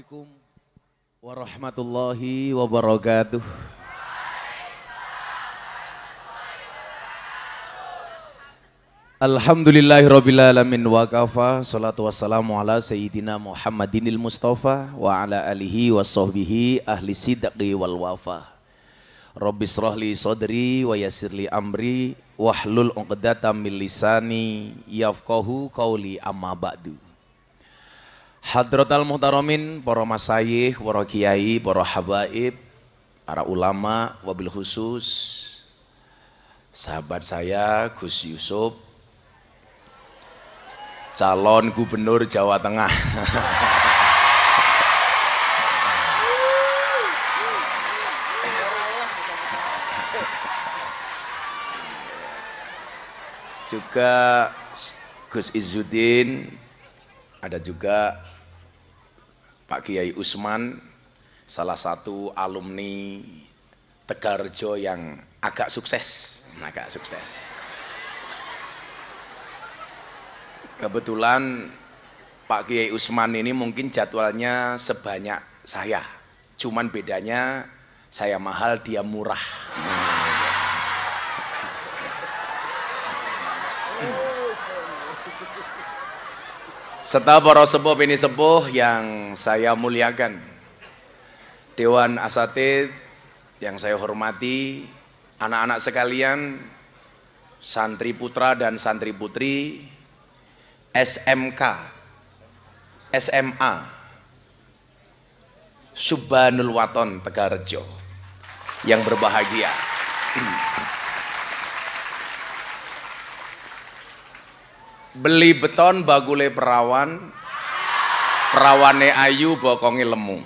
Assalamualaikum warahmatullahi wabarakatuh. Alhamdulillahi rabbil alamin wa kafa salatu wassalamu ala sayyidina Muhammadinil Mustafa wa ala alihi wa sahbihi ahli sidqi wal wafa. Rabbi srahli sadri wa yassirli amri wahlul 'uqdatam min lisani yafqahu qawli amma ba'du. Hadrotal Muhtaromin, para masayih, para kiai, para habaib, para ulama, wabil khusus, sahabat saya Gus Yusuf, calon gubernur Jawa Tengah. juga Gus Izzuddin, ada juga Pak Kiai Usman, salah satu alumni Tegarjo yang agak sukses, nah, agak sukses. Kebetulan Pak Kiai Usman ini mungkin jadwalnya sebanyak saya, cuman bedanya saya mahal dia murah. Hmm. Setelah para sepuh ini sepuh yang saya muliakan. Dewan Asatid yang saya hormati, anak-anak sekalian, santri putra dan santri putri, SMK, SMA, Subhanul Waton Tegarjo yang berbahagia. beli beton bagule perawan perawane ayu bokongi lemu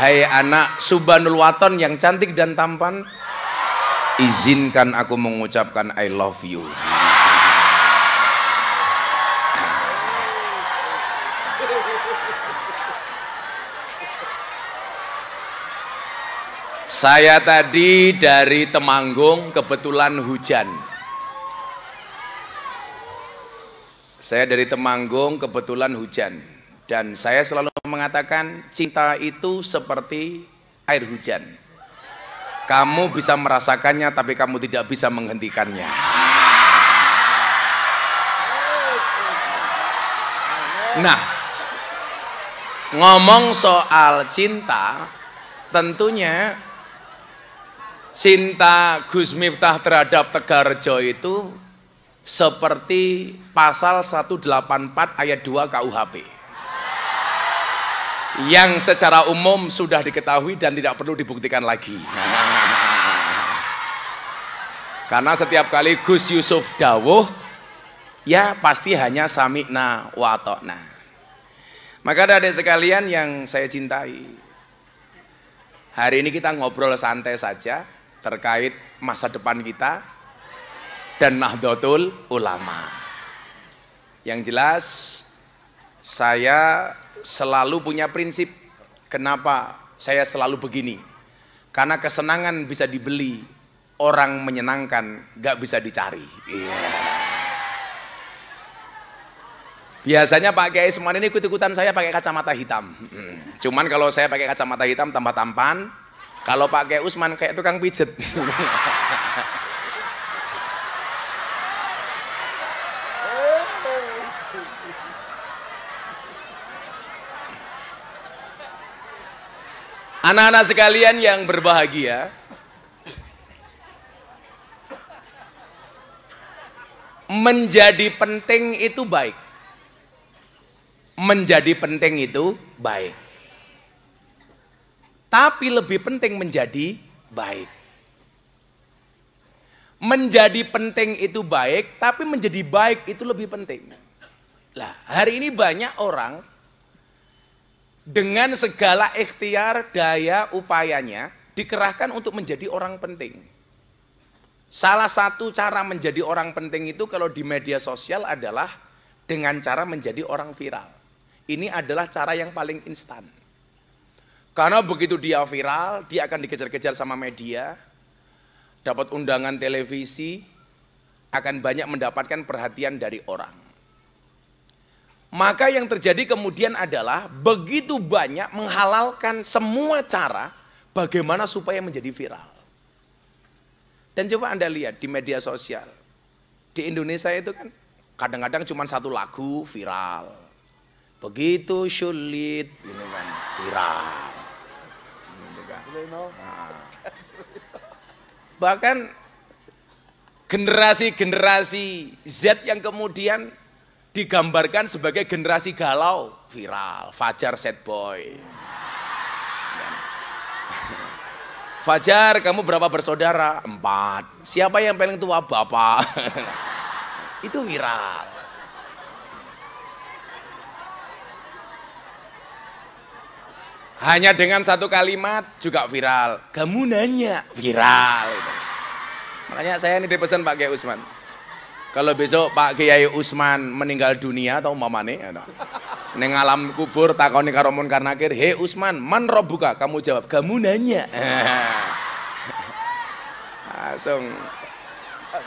hai anak subhanul waton yang cantik dan tampan izinkan aku mengucapkan I love you saya tadi dari Temanggung kebetulan hujan Saya dari Temanggung kebetulan hujan dan saya selalu mengatakan cinta itu seperti air hujan. Kamu bisa merasakannya tapi kamu tidak bisa menghentikannya. Nah, ngomong soal cinta, tentunya cinta Gus Miftah terhadap Tegarjo itu seperti pasal 184 ayat 2 KUHP yang secara umum sudah diketahui dan tidak perlu dibuktikan lagi karena setiap kali Gus Yusuf Dawuh ya pasti hanya samikna watokna maka ada adik sekalian yang saya cintai hari ini kita ngobrol santai saja terkait masa depan kita dan Nahdlatul Ulama. Yang jelas saya selalu punya prinsip kenapa saya selalu begini. Karena kesenangan bisa dibeli, orang menyenangkan gak bisa dicari. Yeah. Biasanya Pak Kiai Seman ini ikut-ikutan saya pakai kacamata hitam. Cuman kalau saya pakai kacamata hitam tambah tampan, kalau Pak Kiai Usman kayak tukang pijet. Anak-anak sekalian yang berbahagia, menjadi penting itu baik. Menjadi penting itu baik. Tapi lebih penting menjadi baik. Menjadi penting itu baik, tapi menjadi baik itu lebih penting. Lah, hari ini banyak orang dengan segala ikhtiar, daya, upayanya dikerahkan untuk menjadi orang penting. Salah satu cara menjadi orang penting itu kalau di media sosial adalah dengan cara menjadi orang viral. Ini adalah cara yang paling instan. Karena begitu dia viral, dia akan dikejar-kejar sama media, dapat undangan televisi, akan banyak mendapatkan perhatian dari orang. Maka yang terjadi kemudian adalah begitu banyak menghalalkan semua cara bagaimana supaya menjadi viral. Dan coba Anda lihat di media sosial. Di Indonesia itu kan kadang-kadang cuma satu lagu viral. Begitu sulit kan gitu kan, viral. Nah. Bahkan generasi-generasi Z yang kemudian digambarkan sebagai generasi galau viral Fajar set boy Fajar kamu berapa bersaudara empat siapa yang paling tua bapak itu viral hanya dengan satu kalimat juga viral kamu nanya viral makanya saya ini dipesan Pak G. Usman kalau besok Pak Kiai Usman meninggal dunia atau mamane ya, Neng alam kubur takoni karomun karena akhir "He Usman, man robuka?" Kamu jawab, "Kamu nanya." Langsung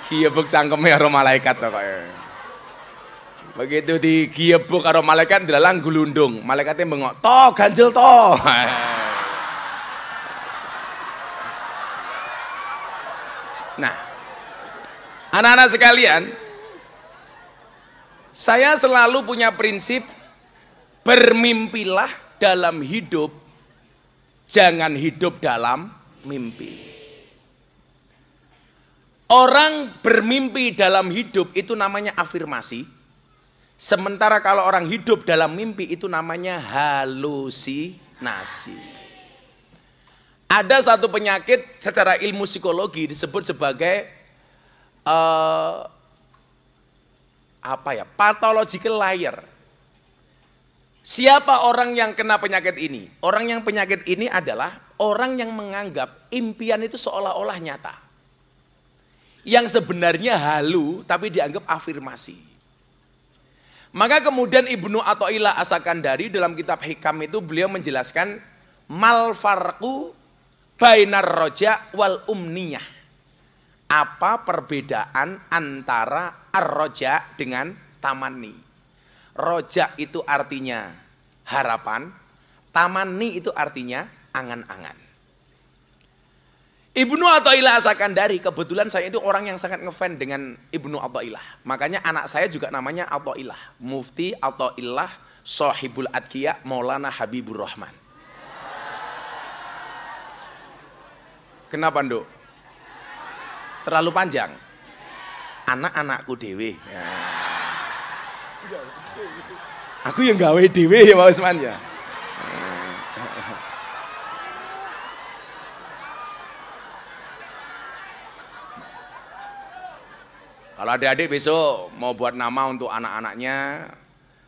giebuk cangkem karo malaikat toh kaya. Begitu di digiebuk karo malaikat dilalang gulundung, malaikatnya bengok, "To, ganjel toh nah, Anak-anak sekalian, saya selalu punya prinsip bermimpilah dalam hidup, jangan hidup dalam mimpi. Orang bermimpi dalam hidup itu namanya afirmasi. Sementara kalau orang hidup dalam mimpi itu namanya halusinasi. Ada satu penyakit secara ilmu psikologi disebut sebagai uh, apa ya pathological liar. Siapa orang yang kena penyakit ini? Orang yang penyakit ini adalah orang yang menganggap impian itu seolah-olah nyata. Yang sebenarnya halu tapi dianggap afirmasi. Maka kemudian Ibnu Athaillah Asakandari dalam kitab Hikam itu beliau menjelaskan malfarku bainar roja wal umniyah apa perbedaan antara arroja dengan tamani? Rojak itu artinya harapan, tamani itu artinya angan-angan. Ibnu Athaillah dari kebetulan saya itu orang yang sangat ngefan dengan Ibnu Athaillah. Makanya anak saya juga namanya Athaillah, Mufti Athaillah Sohibul Adkiya Maulana Habibur Rahman. Kenapa, Nduk? Terlalu panjang. Anak-anakku dewe. Ya. Aku yang gawe dewe ya Pak Usman ya. Kalau adik-adik besok mau buat nama untuk anak-anaknya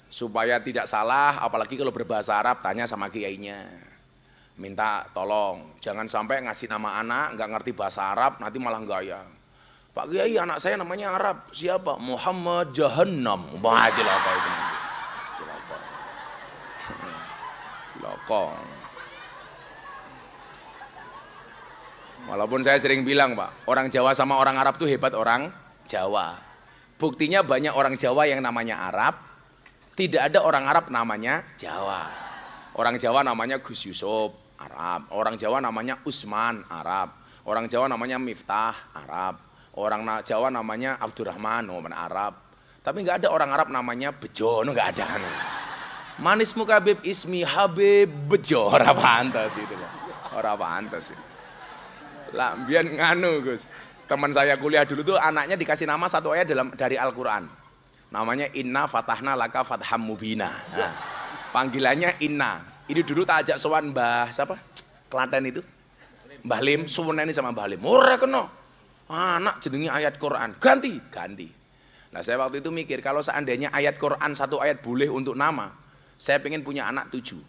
supaya tidak salah, apalagi kalau berbahasa Arab tanya sama kiainya. Minta tolong, jangan sampai ngasih nama anak nggak ngerti bahasa Arab nanti malah gaya. Pak Kiai anak saya namanya Arab. Siapa? Muhammad Jahannam. Bang apa itu. Cilaka. Walaupun saya sering bilang Pak, orang Jawa sama orang Arab tuh hebat orang Jawa. Buktinya banyak orang Jawa yang namanya Arab, tidak ada orang Arab namanya Jawa. Orang Jawa namanya Gus Yusuf, Arab. Orang Jawa namanya Usman, Arab. Orang Jawa namanya Miftah, Arab. Orang Jawa namanya Abdurrahman, orang Arab. Tapi nggak ada orang Arab namanya Bejo, nggak ada. Anu. Manis muka Habib Ismi Habib Bejo, orang pantas itu loh. Orang pantas. itu. Lambian nganu Gus. Teman saya kuliah dulu tuh anaknya dikasih nama satu ayat dalam dari Al-Qur'an. Namanya Inna Fatahna Laka Fatham Mubina. Nah, panggilannya Inna. Ini dulu tak ajak sowan Mbah siapa? Klaten itu. Mbah Lim, ini sama Mbah Lim. Murah kena. Anak jenenge ayat Quran. Ganti, ganti. Nah saya waktu itu mikir kalau seandainya ayat Quran satu ayat boleh untuk nama, saya pengen punya anak tujuh.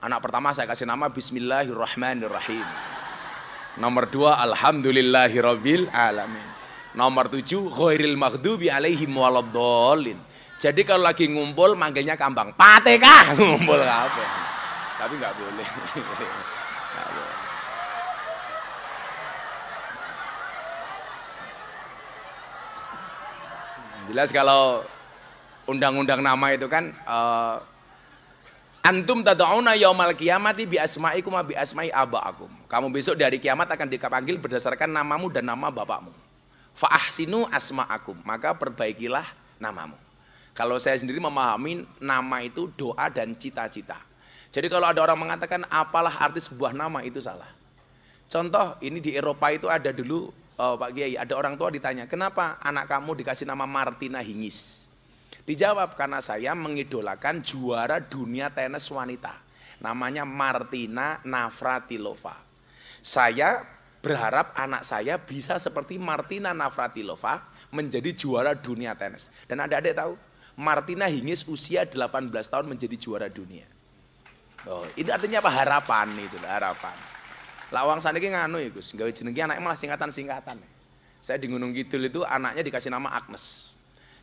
Anak pertama saya kasih nama Bismillahirrahmanirrahim. Nomor dua Alhamdulillahirobbil alamin. Nomor tujuh khairil maghdubi alaihim waladolin Jadi kalau lagi ngumpul manggilnya kambang, pateka ngumpul apa? Tapi nggak boleh. Jelas kalau undang-undang nama itu kan uh, antum tad'una yaumal kiamati bi asma'ikum bi asma'i aba'akum. Kamu besok dari kiamat akan dipanggil berdasarkan namamu dan nama bapakmu. Fa ahsinu asma'akum, maka perbaikilah namamu. Kalau saya sendiri memahami nama itu doa dan cita-cita. Jadi kalau ada orang mengatakan apalah artis sebuah nama itu salah. Contoh ini di Eropa itu ada dulu oh, Pak Kiai, ada orang tua ditanya, kenapa anak kamu dikasih nama Martina Hingis? Dijawab, karena saya mengidolakan juara dunia tenis wanita. Namanya Martina Navratilova. Saya berharap anak saya bisa seperti Martina Navratilova menjadi juara dunia tenis. Dan ada adik tahu, Martina Hingis usia 18 tahun menjadi juara dunia. Oh, itu artinya apa? Harapan itu, harapan. Lawang sana nganu ya Gus, gawe jeneng anaknya malah singkatan-singkatan. Saya di Gunung Kidul itu anaknya dikasih nama Agnes.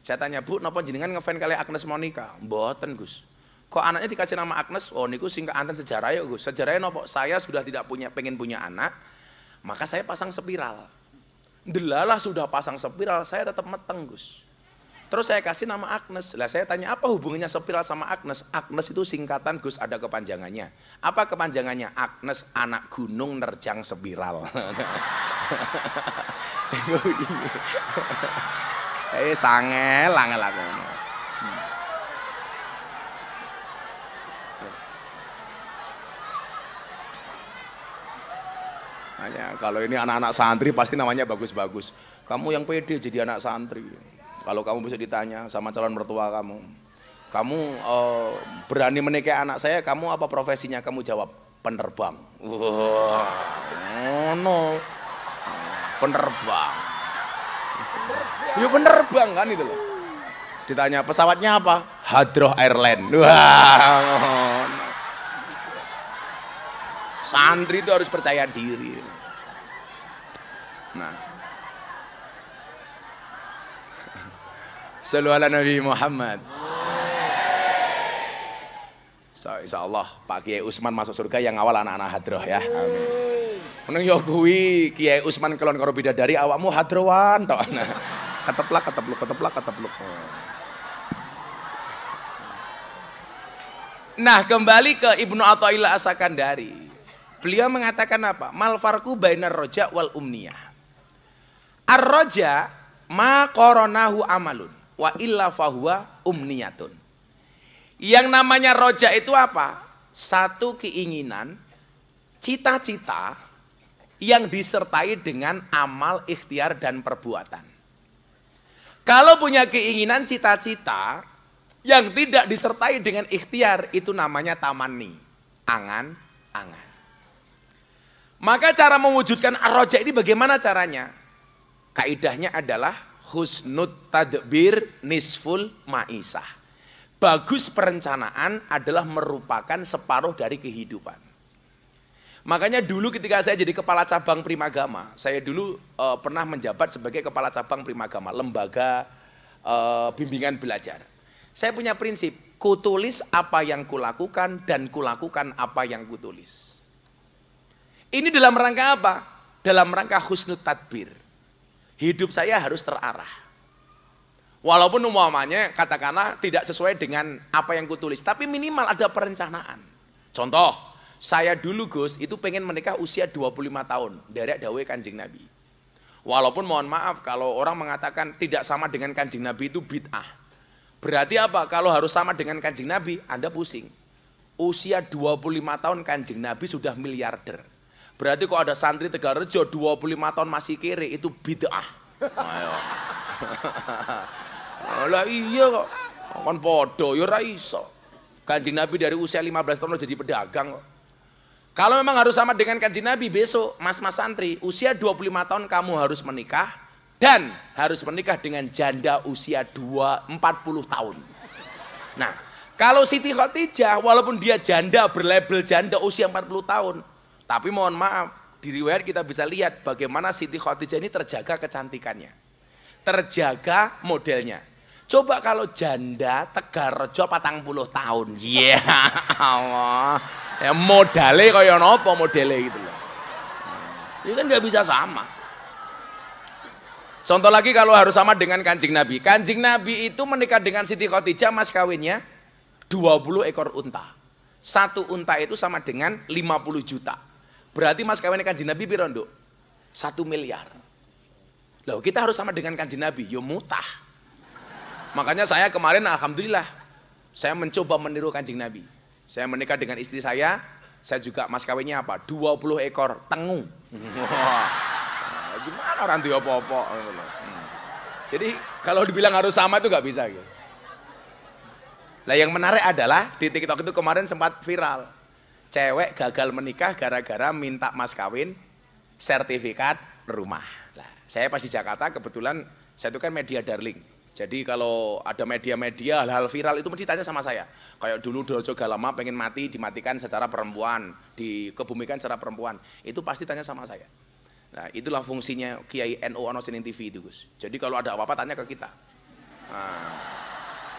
Saya tanya, "Bu, napa jenengan ngefans kali Agnes Monica?" "Mboten, Gus." Kok anaknya dikasih nama Agnes? Oh, niku singkatan sejarah ya, Gus. Sejarahnya nopo? Saya sudah tidak punya pengen punya anak, maka saya pasang spiral. Delalah sudah pasang spiral, saya tetap meteng, Gus. Terus saya kasih nama Agnes. Lah saya tanya apa hubungannya sepiral sama Agnes? Agnes itu singkatan Gus ada kepanjangannya. Apa kepanjangannya? Agnes anak gunung nerjang spiral. eh sangel, angel aku. Hanya hmm. kalau ini anak-anak santri pasti namanya bagus-bagus. Kamu yang pede jadi anak santri. Kalau kamu bisa ditanya sama calon mertua kamu, kamu uh, berani menikahi anak saya, kamu apa profesinya? Kamu jawab penerbang. oh, no. penerbang. Yuk ya penerbang kan itu loh. Ditanya pesawatnya apa? Hadroh Airline. Wah. Wow. Santri itu harus percaya diri. Nah, Sallu ala Nabi Muhammad. So, insya Allah Pak Kiai Usman masuk surga yang awal anak-anak hadroh ya. Amin. Meneng yo kuwi Kiai Usman kelon karo bidadari awakmu hadrowan tok. Nah, keteplak ketepluk keteplak ketepluk. Nah, kembali ke Ibnu Athaillah Asakandari. Beliau mengatakan apa? Malfarku bainar roja wal umniyah. ar raja ma koronahu amalun wa illa fahuwa umniyatun. Yang namanya roja itu apa? Satu keinginan, cita-cita yang disertai dengan amal, ikhtiar, dan perbuatan. Kalau punya keinginan cita-cita yang tidak disertai dengan ikhtiar, itu namanya tamani, angan-angan. Maka cara mewujudkan roja ini bagaimana caranya? Kaidahnya adalah husnud tadbir nisful ma'isah. Bagus perencanaan adalah merupakan separuh dari kehidupan. Makanya dulu ketika saya jadi kepala cabang Primagama, saya dulu e, pernah menjabat sebagai kepala cabang Primagama, lembaga e, bimbingan belajar. Saya punya prinsip, kutulis apa yang kulakukan dan kulakukan apa yang kutulis. Ini dalam rangka apa? Dalam rangka husnul tadbir. Hidup saya harus terarah. Walaupun umpamanya katakanlah tidak sesuai dengan apa yang kutulis, tapi minimal ada perencanaan. Contoh, saya dulu Gus itu pengen menikah usia 25 tahun dari dawe kanjeng Nabi. Walaupun mohon maaf kalau orang mengatakan tidak sama dengan kanjeng Nabi itu bid'ah. Berarti apa? Kalau harus sama dengan kanjeng Nabi, Anda pusing. Usia 25 tahun kanjeng Nabi sudah miliarder Berarti kok ada santri Rejo 25 tahun masih kiri itu bid'ah. Ayo. Lah iya kok. Kan podo ya ora iso. Kanjeng Nabi dari usia 15 tahun jadi pedagang kok. Kalau memang harus sama dengan kanjeng Nabi besok, mas-mas santri, usia 25 tahun kamu harus menikah dan harus menikah dengan janda usia 2 40 tahun. Nah, kalau Siti Khotijah walaupun dia janda berlabel janda usia 40 tahun, tapi mohon maaf, di riwayat kita bisa lihat bagaimana Siti Khadijah ini terjaga kecantikannya. Terjaga modelnya. Coba kalau janda tegar rejo patang puluh tahun. Ya yeah, Allah. Ya modale kaya nopo modele gitu loh. Ini kan gak bisa sama. Contoh lagi kalau harus sama dengan kanjing Nabi. Kanjing Nabi itu menikah dengan Siti Khadijah mas kawinnya 20 ekor unta. Satu unta itu sama dengan 50 juta. Berarti mas kawinnya kanji Nabi pirondo Satu miliar. Loh kita harus sama dengan kanji Nabi, yo ya mutah. Makanya saya kemarin Alhamdulillah, saya mencoba meniru kanjeng Nabi. Saya menikah dengan istri saya, saya juga mas kawinnya apa? 20 ekor tengu. Gimana orang tuh popo gitu hmm. Jadi kalau dibilang harus sama itu nggak bisa gitu. Nah yang menarik adalah di TikTok itu kemarin sempat viral cewek gagal menikah gara-gara minta mas kawin sertifikat rumah. Nah, saya pas di Jakarta kebetulan saya itu kan media darling. Jadi kalau ada media-media hal-hal viral itu mesti tanya sama saya. Kayak dulu Dorjo Galama pengen mati dimatikan secara perempuan, dikebumikan secara perempuan. Itu pasti tanya sama saya. Nah, itulah fungsinya Kiai NO Ono Senin TV itu, Gus. Jadi kalau ada apa-apa tanya ke kita. Nah.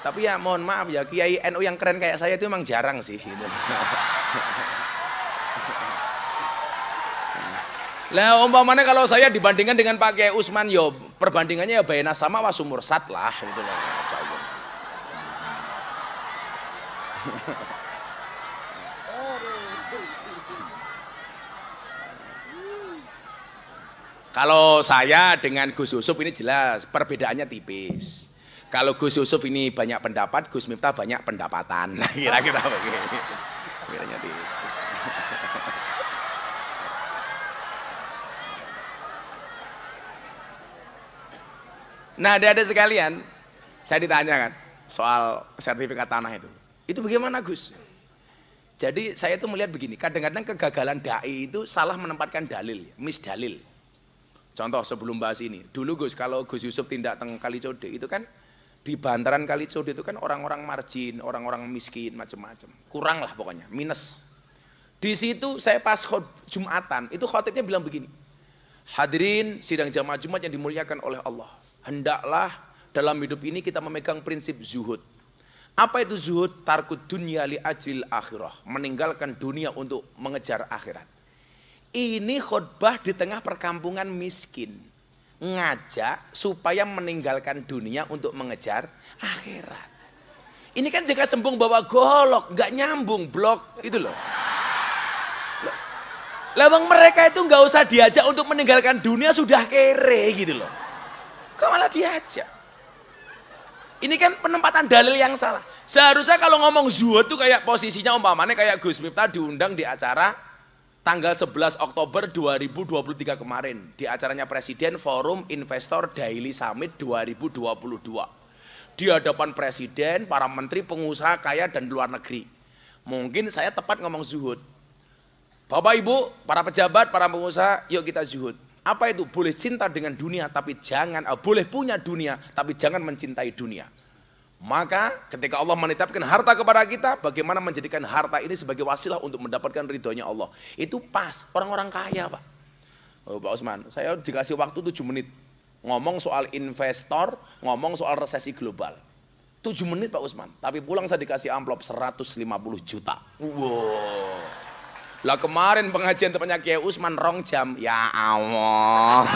Tapi ya mohon maaf ya, Kiai NU yang keren kayak saya itu emang jarang sih. Gitu. Lah umpamanya kalau saya dibandingkan dengan Pak Kiai Usman yo perbandingannya ya bayana sama Sumur sat lah gitu loh. kalau saya dengan Gus Yusuf ini jelas perbedaannya tipis. Kalau Gus Yusuf ini banyak pendapat, Gus Miftah banyak pendapatan. Kira-kira ah. begini. Kiranya Nah, ada-ada sekalian, saya ditanya kan soal sertifikat tanah itu. Itu bagaimana Gus? Jadi saya itu melihat begini, kadang-kadang kegagalan dai itu salah menempatkan dalil, misdalil. Contoh sebelum bahas ini, dulu Gus kalau Gus Yusuf tindak teng Kali itu kan di bantaran kali Code itu kan orang-orang margin, orang-orang miskin, macam-macam. Kurang lah pokoknya, minus. Di situ saya pas khot, Jumatan, itu khotibnya bilang begini. Hadirin sidang jamaah Jumat yang dimuliakan oleh Allah. Hendaklah dalam hidup ini kita memegang prinsip zuhud. Apa itu zuhud? Tarkut dunia li ajil akhirah. Meninggalkan dunia untuk mengejar akhirat. Ini khotbah di tengah perkampungan miskin ngajak supaya meninggalkan dunia untuk mengejar akhirat. Ini kan jika sembung bawa golok, gak nyambung, blok itu loh. Lawang mereka itu nggak usah diajak untuk meninggalkan dunia sudah kere gitu loh. Kok malah diajak? Ini kan penempatan dalil yang salah. Seharusnya kalau ngomong zuhud tuh kayak posisinya umpamanya kayak Gus Miftah diundang di acara tanggal 11 Oktober 2023 kemarin di acaranya Presiden Forum Investor Daily Summit 2022. Di hadapan Presiden, para menteri pengusaha kaya dan luar negeri. Mungkin saya tepat ngomong zuhud. Bapak Ibu, para pejabat, para pengusaha, yuk kita zuhud. Apa itu? Boleh cinta dengan dunia tapi jangan, eh, boleh punya dunia tapi jangan mencintai dunia. Maka ketika Allah menetapkan harta kepada kita, bagaimana menjadikan harta ini sebagai wasilah untuk mendapatkan ridhonya Allah. Itu pas, orang-orang kaya Pak. Oh, Pak Usman, saya dikasih waktu 7 menit. Ngomong soal investor, ngomong soal resesi global. 7 menit Pak Usman, tapi pulang saya dikasih amplop 150 juta. Wow. Lah kemarin pengajian tempatnya Kiai Usman rong jam, ya Allah.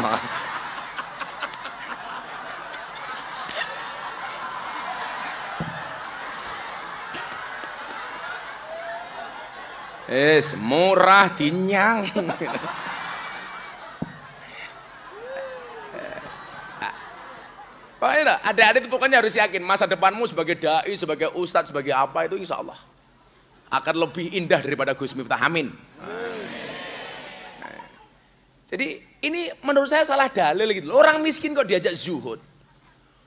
Es murah dinyang. Pokoknya ada-ada itu pokoknya harus yakin masa depanmu sebagai dai, sebagai ustadz, sebagai apa itu insya Allah akan lebih indah daripada Gus Miftah. Amin. Nah, jadi ini menurut saya salah dalil gitu. Orang miskin kok diajak zuhud.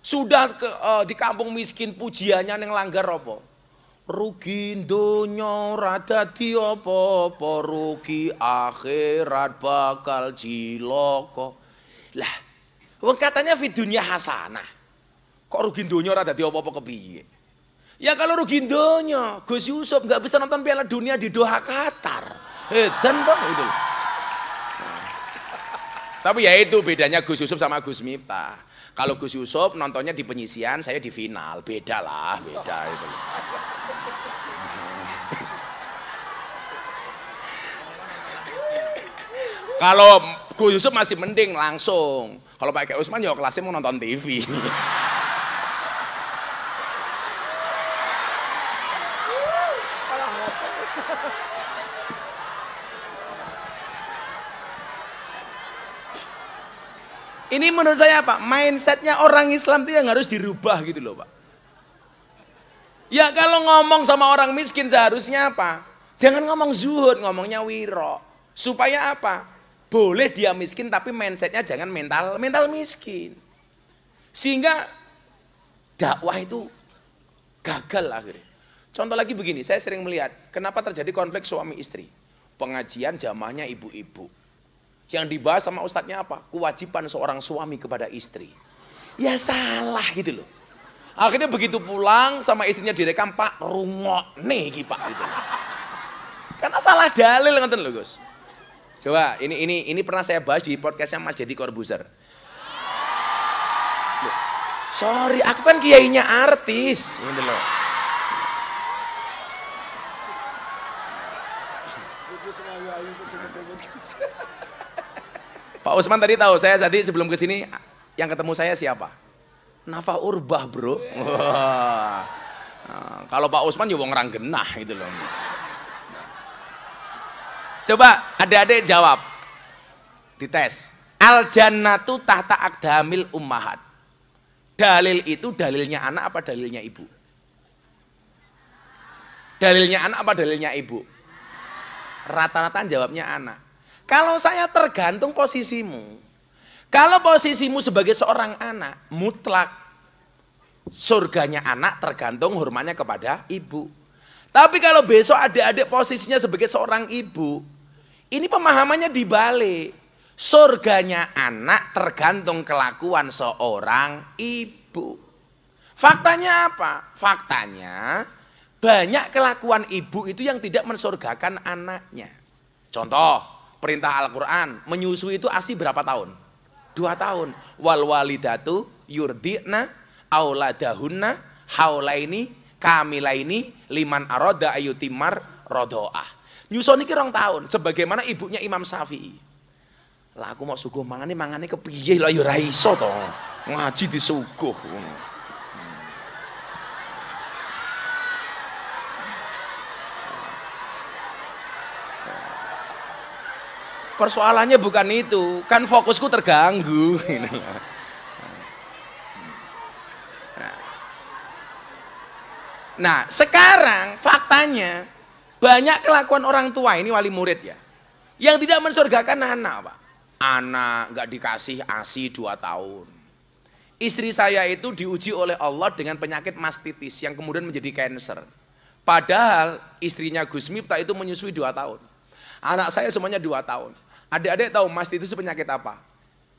Sudah ke, uh, di kampung miskin pujiannya yang langgar apa? rugi donya ora dadi apa rugi akhirat bakal ciloko lah wong katanya fi dunya hasanah kok rugi donya ora dadi apa-apa kepiye ya kalau rugi donya Gus Yusuf nggak bisa nonton Piala Dunia di Doha Qatar Dan bang itu nah. tapi ya itu bedanya Gus Yusuf sama Gus Miftah kalau Gus Yusuf nontonnya di penyisian saya di final beda lah beda itu Kalau Gus Yusuf masih mending langsung. Kalau Pak Usman ya kelasnya mau nonton TV. Ini menurut saya Pak, mindsetnya orang Islam itu yang harus dirubah gitu loh Pak. Ya kalau ngomong sama orang miskin seharusnya apa? Jangan ngomong zuhud, ngomongnya wiro. Supaya apa? Boleh dia miskin tapi mindsetnya jangan mental mental miskin. Sehingga dakwah itu gagal akhirnya. Contoh lagi begini, saya sering melihat kenapa terjadi konflik suami istri. Pengajian jamahnya ibu-ibu. Yang dibahas sama ustadznya apa? Kewajiban seorang suami kepada istri. Ya salah gitu loh. Akhirnya begitu pulang sama istrinya direkam, Pak, rungok nih Pak gitu. Loh. Karena salah dalil ngeten loh Gus. Coba ini ini ini pernah saya bahas di podcastnya Mas Jadi Corbuzier. Sorry, aku kan kiainya artis, Ini loh. Pak Usman tadi tahu saya tadi sebelum kesini yang ketemu saya siapa? Nafa Urbah, Bro. Wow. Nah, kalau Pak Usman juga ya wong genah gitu loh. Coba adik-adik jawab. Dites. Al jannatu tahta akdamil ummahat. Dalil itu dalilnya anak apa dalilnya ibu? Dalilnya anak apa dalilnya ibu? Rata-rata jawabnya anak. Kalau saya tergantung posisimu. Kalau posisimu sebagai seorang anak, mutlak surganya anak tergantung hormatnya kepada ibu. Tapi kalau besok adik-adik posisinya sebagai seorang ibu, ini pemahamannya dibalik. Surganya anak tergantung kelakuan seorang ibu. Faktanya apa? Faktanya banyak kelakuan ibu itu yang tidak mensurgakan anaknya. Contoh, perintah Al-Quran, menyusui itu asi berapa tahun? Dua tahun. Wal walidatu yurdina auladahunna haulaini kamilaini liman aroda ayutimar rodoah. Nyusun ini rong tahun sebagaimana ibunya Imam Syafi'i. Lah aku mau suguh mangan ini kepiye lah ya raiso toh. Ngaji di suguh. Persoalannya bukan itu, kan fokusku terganggu. Nah, sekarang faktanya banyak kelakuan orang tua ini wali murid ya. Yang tidak mensurgakan anak Pak. Anak nggak dikasih ASI 2 tahun. Istri saya itu diuji oleh Allah dengan penyakit mastitis yang kemudian menjadi cancer. Padahal istrinya Gus Miftah itu menyusui 2 tahun. Anak saya semuanya 2 tahun. Adik-adik tahu mastitis itu penyakit apa?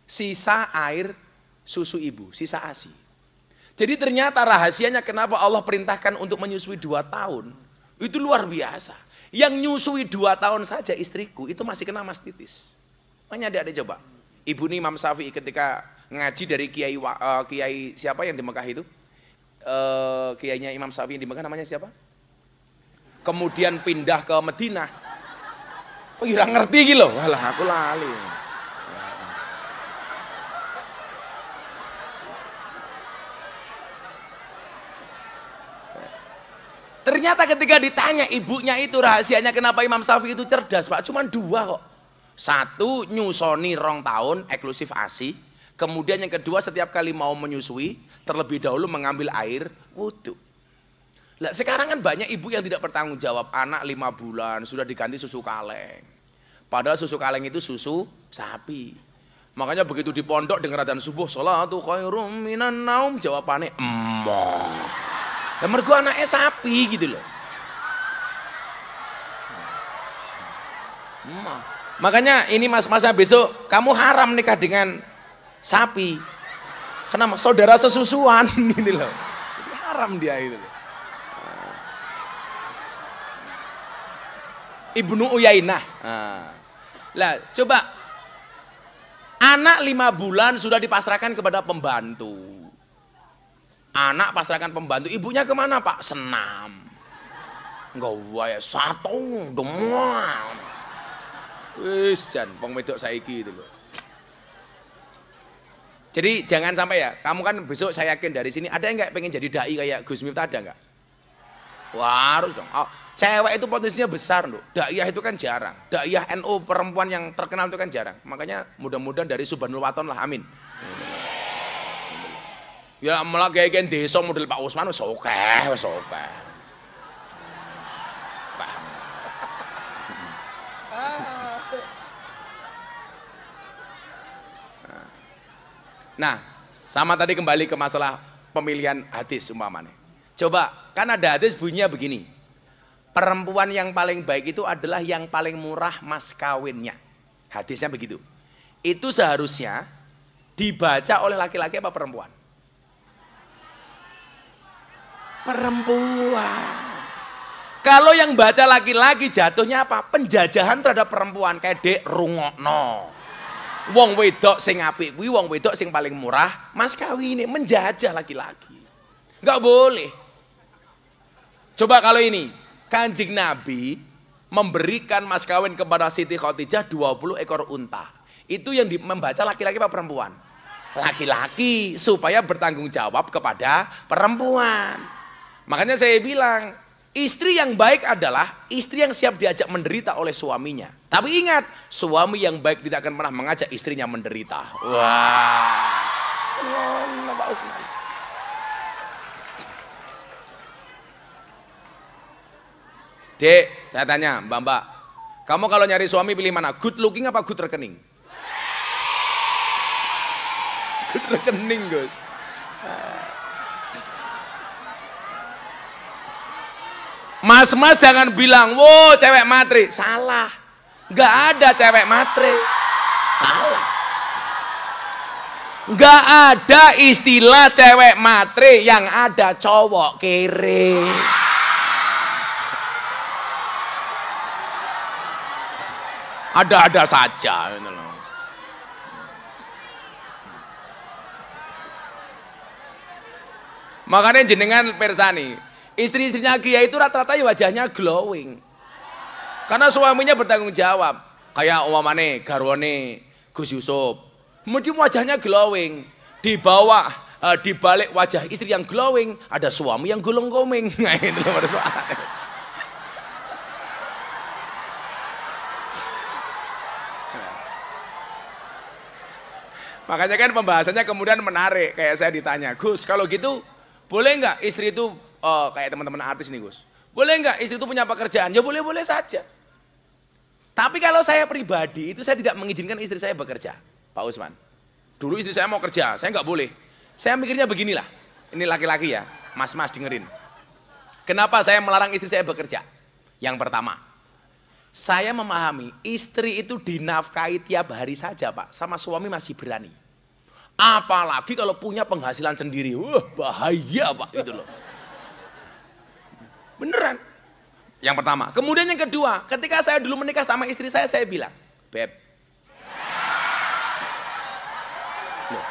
Sisa air susu ibu, sisa ASI. Jadi ternyata rahasianya kenapa Allah perintahkan untuk menyusui 2 tahun itu luar biasa. Yang nyusui dua tahun saja istriku itu masih kena mastitis. Makanya ada ada coba. Ibu nih Imam Syafi'i ketika ngaji dari kiai uh, kiai siapa yang di Mekah itu? Uh, kiainya Imam Syafi'i di Mekah namanya siapa? Kemudian pindah ke Madinah. Kok ngerti gitu loh? Walah aku lali. Ternyata ketika ditanya ibunya itu rahasianya kenapa Imam Syafi'i itu cerdas pak? Cuman dua kok. Satu nyusoni rong tahun eksklusif asi. Kemudian yang kedua setiap kali mau menyusui terlebih dahulu mengambil air wudhu. Lah sekarang kan banyak ibu yang tidak bertanggung jawab anak lima bulan sudah diganti susu kaleng. Padahal susu kaleng itu susu sapi. Makanya begitu di pondok dengar adzan subuh, tuh khairum minan naum, jawabannya emah. Dan mergo anaknya sapi gitu loh. Hmm. Makanya ini mas masa besok kamu haram nikah dengan sapi. Kenapa? Saudara sesusuan gitu loh. Jadi Haram dia itu loh. Ibnu Uyainah. Ah. Lah, coba anak lima bulan sudah dipasrahkan kepada pembantu. Anak pasrahkan pembantu, ibunya kemana pak? Senam. Enggak ya satu, dong Wis jan, pong wedok saiki itu loh. Jadi jangan sampai ya, kamu kan besok saya yakin dari sini ada yang nggak pengen jadi dai kayak Gus Miftah ada nggak? Wah, harus dong. Oh, cewek itu potensinya besar loh. Daiyah itu kan jarang. Daiyah NU NO, perempuan yang terkenal itu kan jarang. Makanya mudah-mudahan dari Subhanul Waton lah, amin. Ya malah kayak gini desa model Pak Usman wes oke, wes oke. Nah, sama tadi kembali ke masalah pemilihan hadis umpamanya. Coba, kan ada hadis bunyinya begini. Perempuan yang paling baik itu adalah yang paling murah mas kawinnya. Hadisnya begitu. Itu seharusnya dibaca oleh laki-laki apa perempuan? perempuan. Kalau yang baca laki-laki jatuhnya apa? Penjajahan terhadap perempuan kayak dek rungokno. Wong wedok sing apik kuwi wong wedok sing paling murah, mas kawine menjajah laki-laki. Enggak boleh. Coba kalau ini, Kanjeng Nabi memberikan mas kawin kepada Siti Khadijah 20 ekor unta. Itu yang membaca laki-laki apa perempuan? Laki-laki supaya bertanggung jawab kepada perempuan. Makanya saya bilang, istri yang baik adalah istri yang siap diajak menderita oleh suaminya. Tapi ingat, suami yang baik tidak akan pernah mengajak istrinya menderita. Wah. Wow. Pak Dek, saya tanya, Mbak-mbak, kamu kalau nyari suami pilih mana? Good looking apa good rekening? Good rekening, guys. Mas-mas jangan bilang, wow cewek matre. Salah. Gak ada cewek matre. Salah. Gak ada istilah cewek matre yang ada cowok kere. Ada-ada saja. Gitu Makanya jenengan persani Istri-istrinya Kiai itu rata-rata ya wajahnya glowing. Karena suaminya bertanggung jawab. Kayak Omamane, Garwane, Gus Yusuf. Kemudian wajahnya glowing. Di bawah, eh, di balik wajah istri yang glowing, ada suami yang gulung koming. Nah itu loh Makanya kan pembahasannya kemudian menarik. Kayak saya ditanya, Gus kalau gitu boleh nggak istri itu oh kayak teman-teman artis nih Gus, boleh nggak istri itu punya pekerjaan? Ya boleh-boleh saja. Tapi kalau saya pribadi itu saya tidak mengizinkan istri saya bekerja, Pak Usman. Dulu istri saya mau kerja, saya nggak boleh. Saya mikirnya beginilah, ini laki-laki ya, mas-mas dengerin. Kenapa saya melarang istri saya bekerja? Yang pertama, saya memahami istri itu dinafkahi tiap hari saja Pak, sama suami masih berani. Apalagi kalau punya penghasilan sendiri, wah bahaya Pak itu loh. Beneran. Yang pertama. Kemudian yang kedua, ketika saya dulu menikah sama istri saya, saya bilang, Beb. Loh.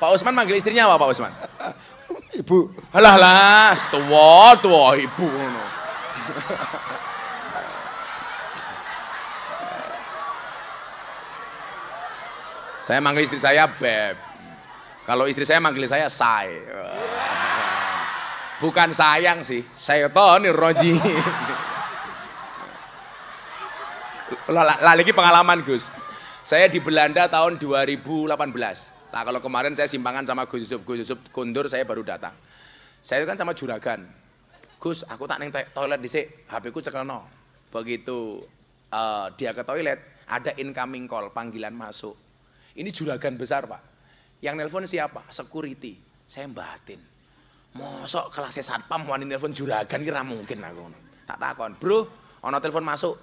Pak Usman manggil istrinya apa Pak Usman? Ibu. Halah, lah, tua, tua ibu. saya manggil istri saya Beb. Kalau istri saya manggil saya Sai. Bukan sayang sih, nih roji. Lalu lagi pengalaman Gus. Saya di Belanda tahun 2018. Nah kalau kemarin saya simpangan sama Gus Yusuf, Gus Yusuf kundur saya baru datang. Saya itu kan sama juragan. Gus, aku tak neng toilet di sini, HP ku nol. Begitu uh, dia ke toilet, ada incoming call, panggilan masuk. Ini juragan besar, Pak. Yang nelpon siapa? Security. Saya mbatin mosok kelas satpam wani nelpon juragan kira mungkin aku tak takon bro ono telepon masuk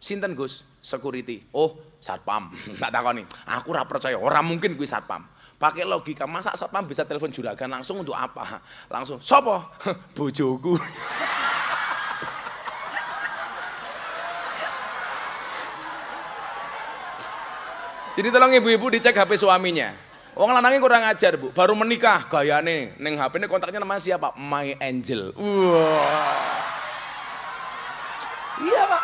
sinten Gus security oh satpam tak takon nih aku ora percaya ora mungkin gue satpam pakai logika masa satpam bisa telepon juragan langsung untuk apa langsung sopo bojoku Jadi tolong ibu-ibu dicek HP suaminya. Wong lanangnya kurang ajar bu, baru menikah gaya nih, neng HP ini kontaknya namanya siapa? My Angel. Wah. Iya pak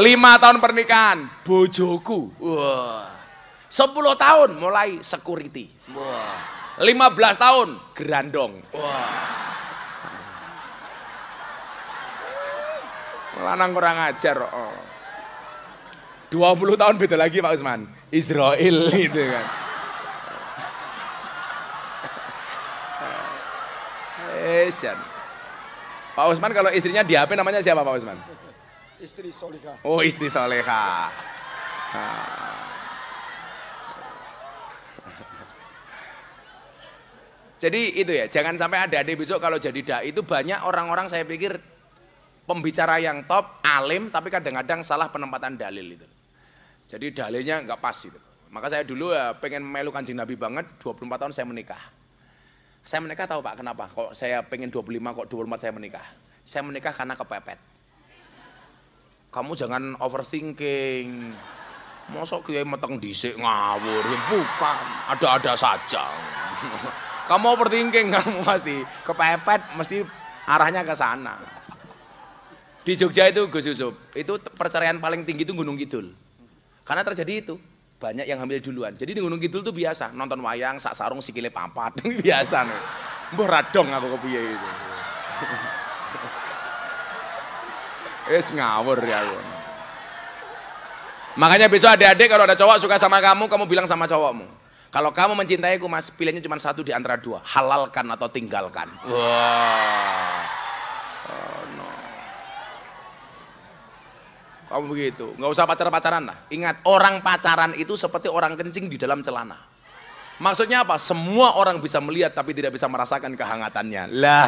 Lima tahun pernikahan, bojoku. Wah. Sepuluh tahun mulai security. Wah. Lima belas tahun gerandong. Wah. Lanang kurang ajar. Oh. Dua puluh tahun beda lagi Pak Usman. Israel gitu kan. Fashion. Pak Usman kalau istrinya di HP namanya siapa Pak Usman? Istri Soleha. Oh istri Soleha. Ah. Jadi itu ya, jangan sampai ada adik besok kalau jadi dai itu banyak orang-orang saya pikir pembicara yang top, alim, tapi kadang-kadang salah penempatan dalil itu. Jadi dalilnya nggak pas itu. Maka saya dulu ya pengen melukan kanjeng Nabi banget, 24 tahun saya menikah. Saya menikah tahu Pak kenapa? Kok saya pengen 25 kok 24 saya menikah? Saya menikah karena kepepet. Kamu jangan overthinking. mosok kiai meteng dhisik ngawur, bukan. Ada-ada saja. kamu overthinking kamu pasti kepepet mesti arahnya ke sana. Di Jogja itu Gus Yusuf, itu perceraian paling tinggi itu Gunung Kidul. Karena terjadi itu banyak yang hamil duluan. Jadi di Gunung Kidul tuh biasa nonton wayang sak sarung sikile papat biasa nih. Mbah radong aku kepiye itu. Es ngawur ya aku. Makanya besok adik-adik kalau ada cowok suka sama kamu, kamu bilang sama cowokmu. Kalau kamu mencintaiku mas, pilihannya cuma satu di antara dua. Halalkan atau tinggalkan. Wah. Wow. Kamu begitu, nggak usah pacar-pacaran lah. Ingat, orang pacaran itu seperti orang kencing di dalam celana. Maksudnya apa? Semua orang bisa melihat tapi tidak bisa merasakan kehangatannya. Lah,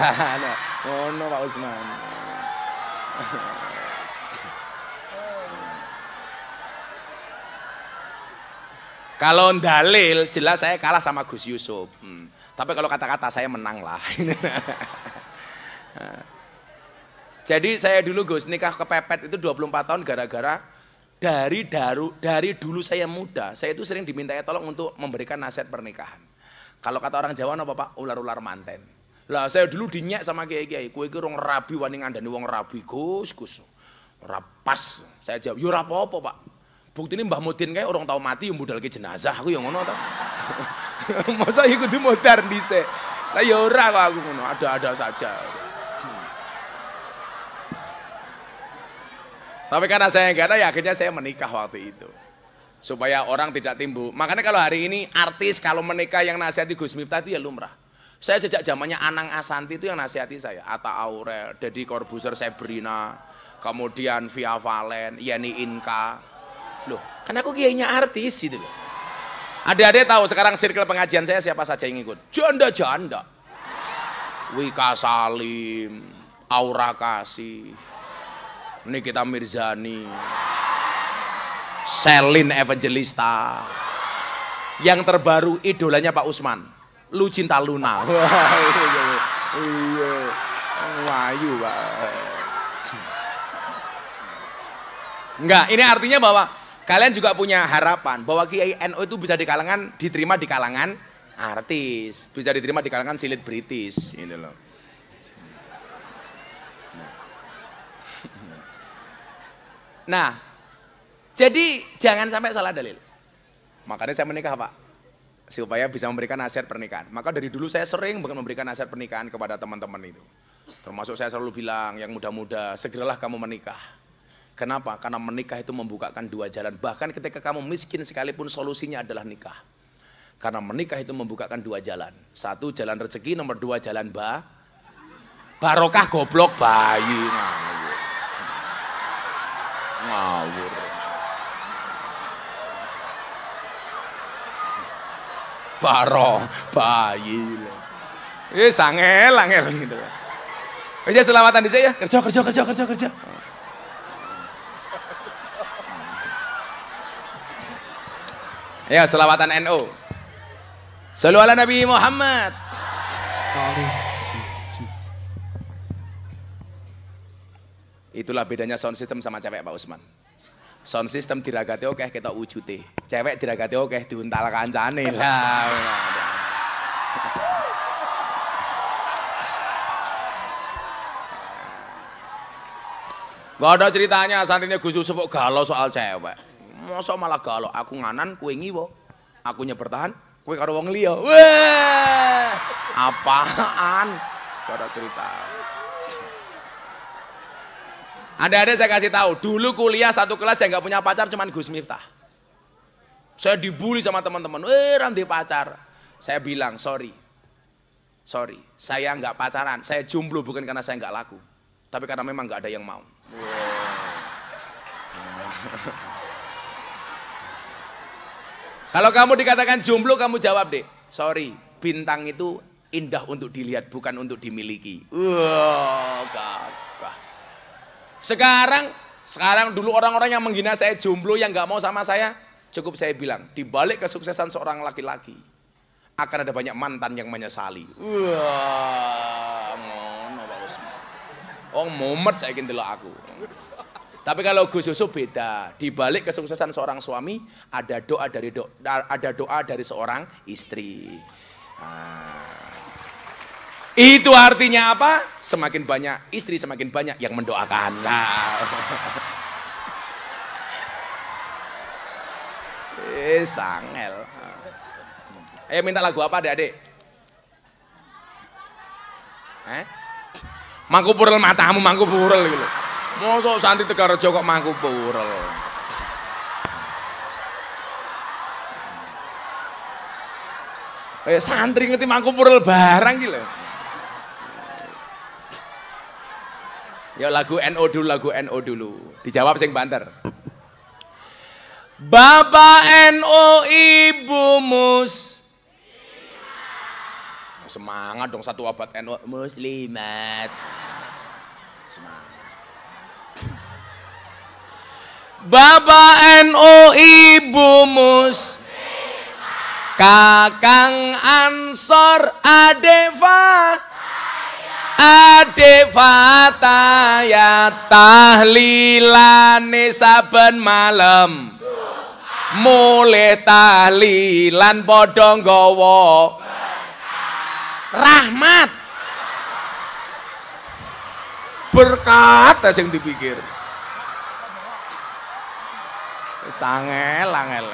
oh nah, no Pak Usman. Kalau dalil jelas saya kalah sama Gus Yusuf. Hmm. Tapi kalau kata-kata saya menang lah. Nah. Jadi saya dulu Gus nikah kepepet itu 24 tahun gara-gara dari daru dari dulu saya muda, saya itu sering diminta tolong untuk memberikan nasihat pernikahan. Kalau kata orang Jawa apa Pak? Ular-ular manten. Lah saya dulu dinyak sama kiai-kiai, kowe iki rong rabi wani ngandani wong rabi, Gus, Gus. rapas. Saya jawab, yo ya ora apa-apa, Pak. Buktine Mbah Mudin kayak orang tau mati yo ya modalke jenazah aku yang ngono ta. Masa iku kudu modar dhisik. Lah ya ora aku ngono, ada-ada saja. Tapi karena saya enggak ada ya akhirnya saya menikah waktu itu. Supaya orang tidak timbul. Makanya kalau hari ini artis kalau menikah yang nasihati Gus Miftah itu ya lumrah. Saya sejak zamannya Anang Asanti itu yang nasihati saya. Ata Aurel, Deddy Corbuzier, Sabrina, kemudian Via Valen, Yeni Inka. Loh, Karena aku kayaknya artis gitu loh. Adik-adik tahu sekarang sirkel pengajian saya siapa saja yang ikut? Janda-janda. Wika Salim, Aura Kasih, Nikita Mirzani, Selin Evangelista. Yang terbaru idolanya Pak Usman, Lu Cinta Luna. Iya, iya. iya. Pak. Enggak, ini artinya bahwa kalian juga punya harapan bahwa Kiai NU itu bisa di kalangan diterima di kalangan artis, bisa diterima di kalangan silit British gitu loh. Nah, jadi jangan sampai salah dalil. Makanya saya menikah Pak, supaya bisa memberikan nasihat pernikahan. Maka dari dulu saya sering banget memberikan nasihat pernikahan kepada teman-teman itu. Termasuk saya selalu bilang, yang muda-muda, segeralah kamu menikah. Kenapa? Karena menikah itu membukakan dua jalan. Bahkan ketika kamu miskin sekalipun solusinya adalah nikah. Karena menikah itu membukakan dua jalan. Satu jalan rezeki, nomor dua jalan ba. Barokah goblok bayi. Nah, iya ngawur baro bayi eh sangel angel gitu aja selamatan di saya kerja kerja kerja kerja kerja ya selawatan NO Selalu ala Nabi Muhammad. Amin. Itulah bedanya sound system sama cewek Pak Usman. Sound system diragati oke okay, kita ujuti. Cewek diragati oke okay, diuntal kancane lah. Gak ada ceritanya santrinya Gus Yusuf kok galau soal cewek. Masa malah galau, aku nganan, kue ngiwo. Aku bertahan, kue karo wong liya. Apaan? Gak ada cerita. Ada-ada saya kasih tahu, dulu kuliah satu kelas saya nggak punya pacar cuman Gus Miftah. Saya dibully sama teman-teman, eh randi pacar. Saya bilang, sorry, sorry, saya nggak pacaran, saya jomblo bukan karena saya nggak laku, tapi karena memang nggak ada yang mau. Kalau kamu dikatakan jomblo, kamu jawab deh, sorry, bintang itu indah untuk dilihat bukan untuk dimiliki. Wow, God. Sekarang, sekarang dulu orang-orang yang menghina saya jomblo yang nggak mau sama saya, cukup saya bilang, di balik kesuksesan seorang laki-laki akan ada banyak mantan yang menyesali. Wah, Oh, momet saya ingin dulu aku. Tapi kalau Gus Yusuf beda. Di balik kesuksesan seorang suami ada doa dari do, ada doa dari seorang istri. Ah. Itu artinya apa? Semakin banyak istri, semakin banyak yang mendoakan. Nah. eh, sangel. Ayo minta lagu apa adik-adik? Eh? Mangku purul matamu, mangku purul. gitu. Mosok santri tegar jokok mangku purul. Eh santri ngerti mangku purul barang gitu. Ya lagu NO dulu, lagu NO dulu. Dijawab sing banter. Bapak NO Ibu Mus Semangat dong satu abad NO Muslimat. Semangat. Bapak NO Ibu Mus Kakang Ansor Adeva. adik fataya tahlilane saben malam mulai tahlilan podong gowo rahmat berkat yang dipikir sangel angel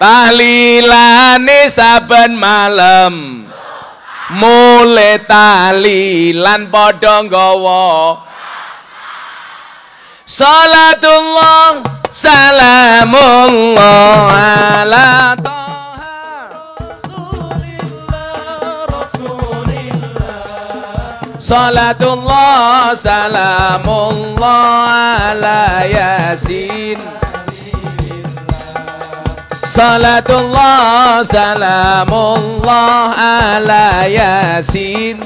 tahlilane saben malam mule tali lan padha nggawa salatullah salamullah ala Salatullah salamullah ala yasin Salatullah Salamullah Ala Yasin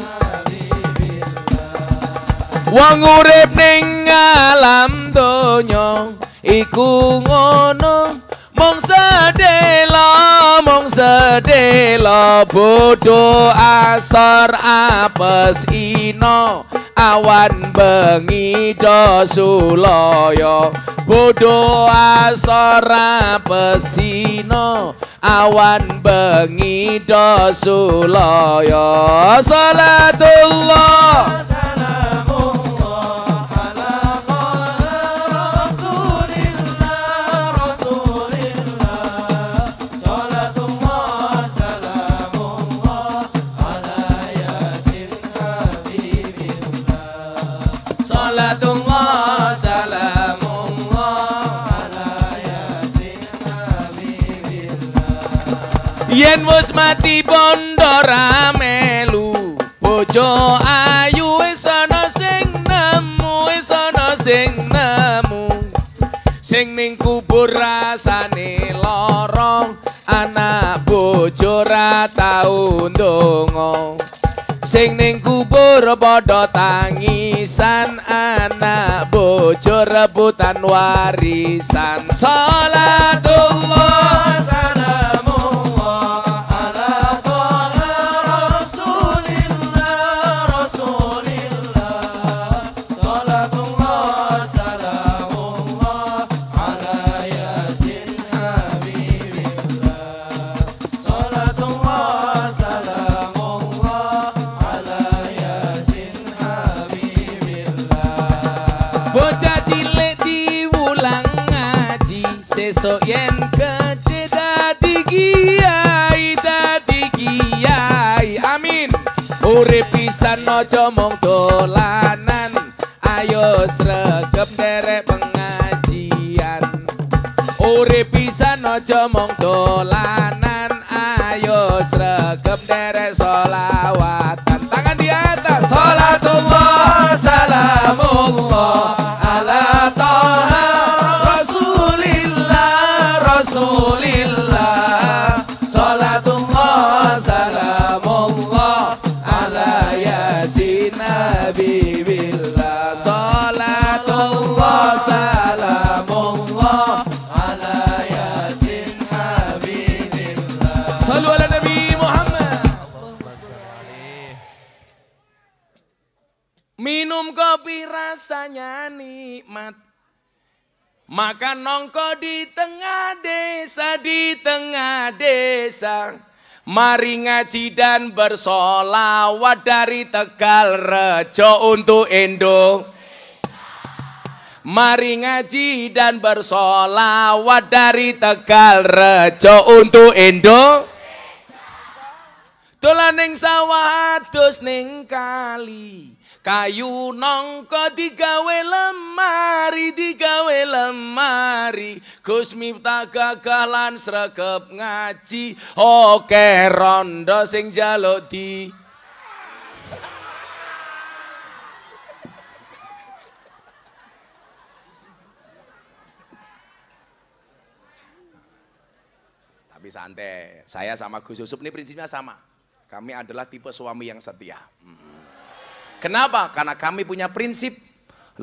Wong urip ning alam donya iku ngono mong sedela mong sedela bodo asor apes ino awan bengi dosuloyo bodo asora pesino awan bengi dosuloyo salatullah Yen wis mati bondo melu bojo ayu wis ana sing nemu wis ana sing nemu sing ning kubur rasane lorong anak bojo ra tau ndonga sing ning kubur padha tangisan anak bojo rebutan warisan salatullah salatullah Urip pisan aja dolanan ayo sregep derek pengajian Urip pisan aja dolanan ayo sregep derek salat Maka nongko di tengah desa, di tengah desa. Mari ngaji dan bersolawat dari Tegal Rejo untuk Indo. Mari ngaji dan bersolawat dari Tegal Rejo untuk Indo. Dolan ning sawah dus ning kali. Kayu nongko digawe lemari, digawe lemari. Gus Miftah gagah lan sregep ngaji. Oke rondo sing jaluk di Tapi santai, saya sama Gus Yusuf ini prinsipnya sama. Kami adalah tipe suami yang setia. Kenapa? Karena kami punya prinsip.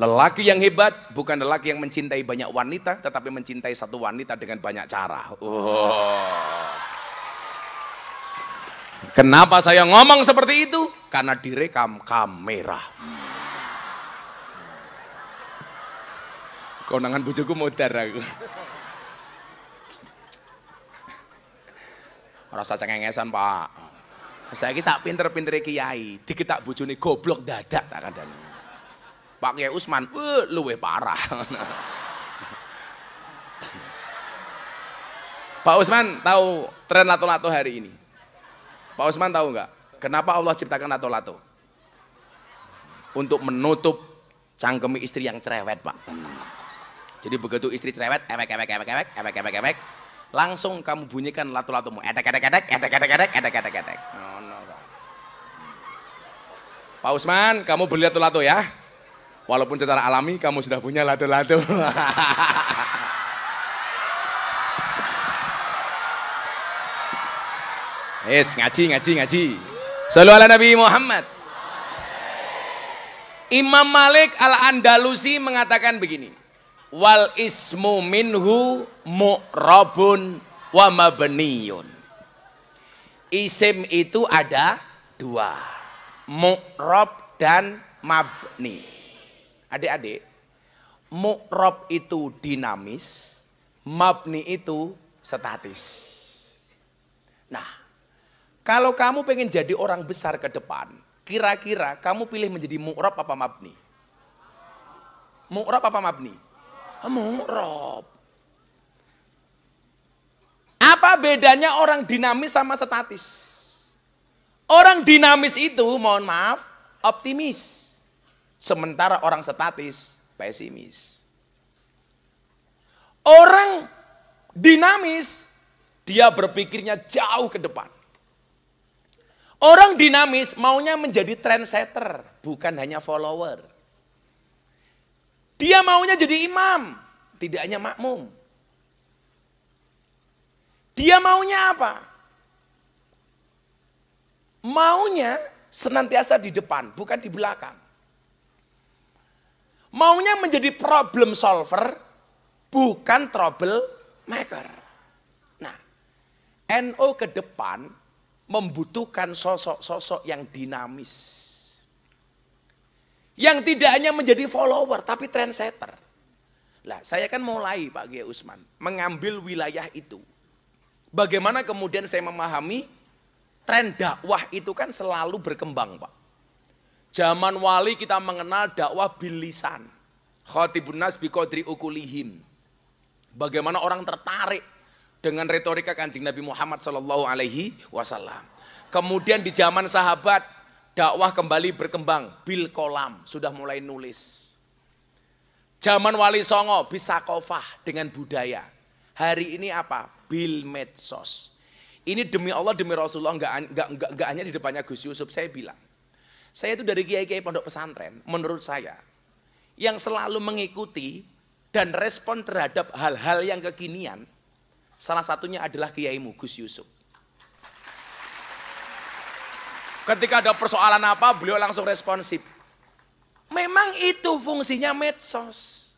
Lelaki yang hebat bukan lelaki yang mencintai banyak wanita, tetapi mencintai satu wanita dengan banyak cara. Oh. Kenapa saya ngomong seperti itu? Karena direkam kamera. Konangan bujuku mudar aku. Rasa cengengesan pak. Saya sak pinter pinter kiai, dikit kita bujuni goblok dadak tak kandhani. Pak Kiai Usman, uh, luwe parah. Pak Usman tahu tren lato-lato hari ini? Pak Usman tahu nggak? Kenapa Allah ciptakan lato-lato? Untuk menutup cangkemi istri yang cerewet, Pak. Jadi begitu istri cerewet, ewek ewek ewek ewek ewek ewek ewek, langsung kamu bunyikan lato-latomu, edek edek edek edek edek edek edek edek. Hmm. Pak Usman, kamu beli lato-lato ya. Walaupun secara alami kamu sudah punya lato-lato. Yes, ngaji, ngaji, ngaji. Salam ala Nabi Muhammad. Imam Malik al-Andalusi mengatakan begini. Wal ismu minhu mu'rabun wa mabniyun. Isim itu ada dua mu'rob dan mabni. Adik-adik, mu'rob itu dinamis, mabni itu statis. Nah, kalau kamu pengen jadi orang besar ke depan, kira-kira kamu pilih menjadi mu'rob apa mabni? Mu'rob apa mabni? Mu'rob. Apa bedanya orang dinamis sama statis? Orang dinamis itu, mohon maaf, optimis. Sementara orang statis, pesimis. Orang dinamis, dia berpikirnya jauh ke depan. Orang dinamis maunya menjadi trendsetter, bukan hanya follower. Dia maunya jadi imam, tidak hanya makmum. Dia maunya apa? Maunya senantiasa di depan, bukan di belakang. Maunya menjadi problem solver, bukan trouble maker. Nah, NO ke depan membutuhkan sosok-sosok yang dinamis. Yang tidak hanya menjadi follower, tapi trendsetter. Lah, saya kan mulai Pak Gia Usman, mengambil wilayah itu. Bagaimana kemudian saya memahami Tren dakwah itu kan selalu berkembang, Pak. Zaman wali kita mengenal dakwah bilisan. Khatibun nas biqadri ukulihim. Bagaimana orang tertarik dengan retorika kancing Nabi Muhammad Shallallahu Alaihi Wasallam. Kemudian di zaman sahabat dakwah kembali berkembang. Bil kolam sudah mulai nulis. Zaman Wali Songo bisa kofah dengan budaya. Hari ini apa? Bil medsos. Ini demi Allah, demi Rasulullah, Enggak enggak enggak enggak hanya di depannya Gus Yusuf. Saya bilang, saya itu dari kiai-kiai pondok pesantren. Menurut saya, yang selalu mengikuti dan respon terhadap hal-hal yang kekinian, salah satunya adalah kiaimu Gus Yusuf. Ketika ada persoalan apa, beliau langsung responsif. Memang itu fungsinya medsos.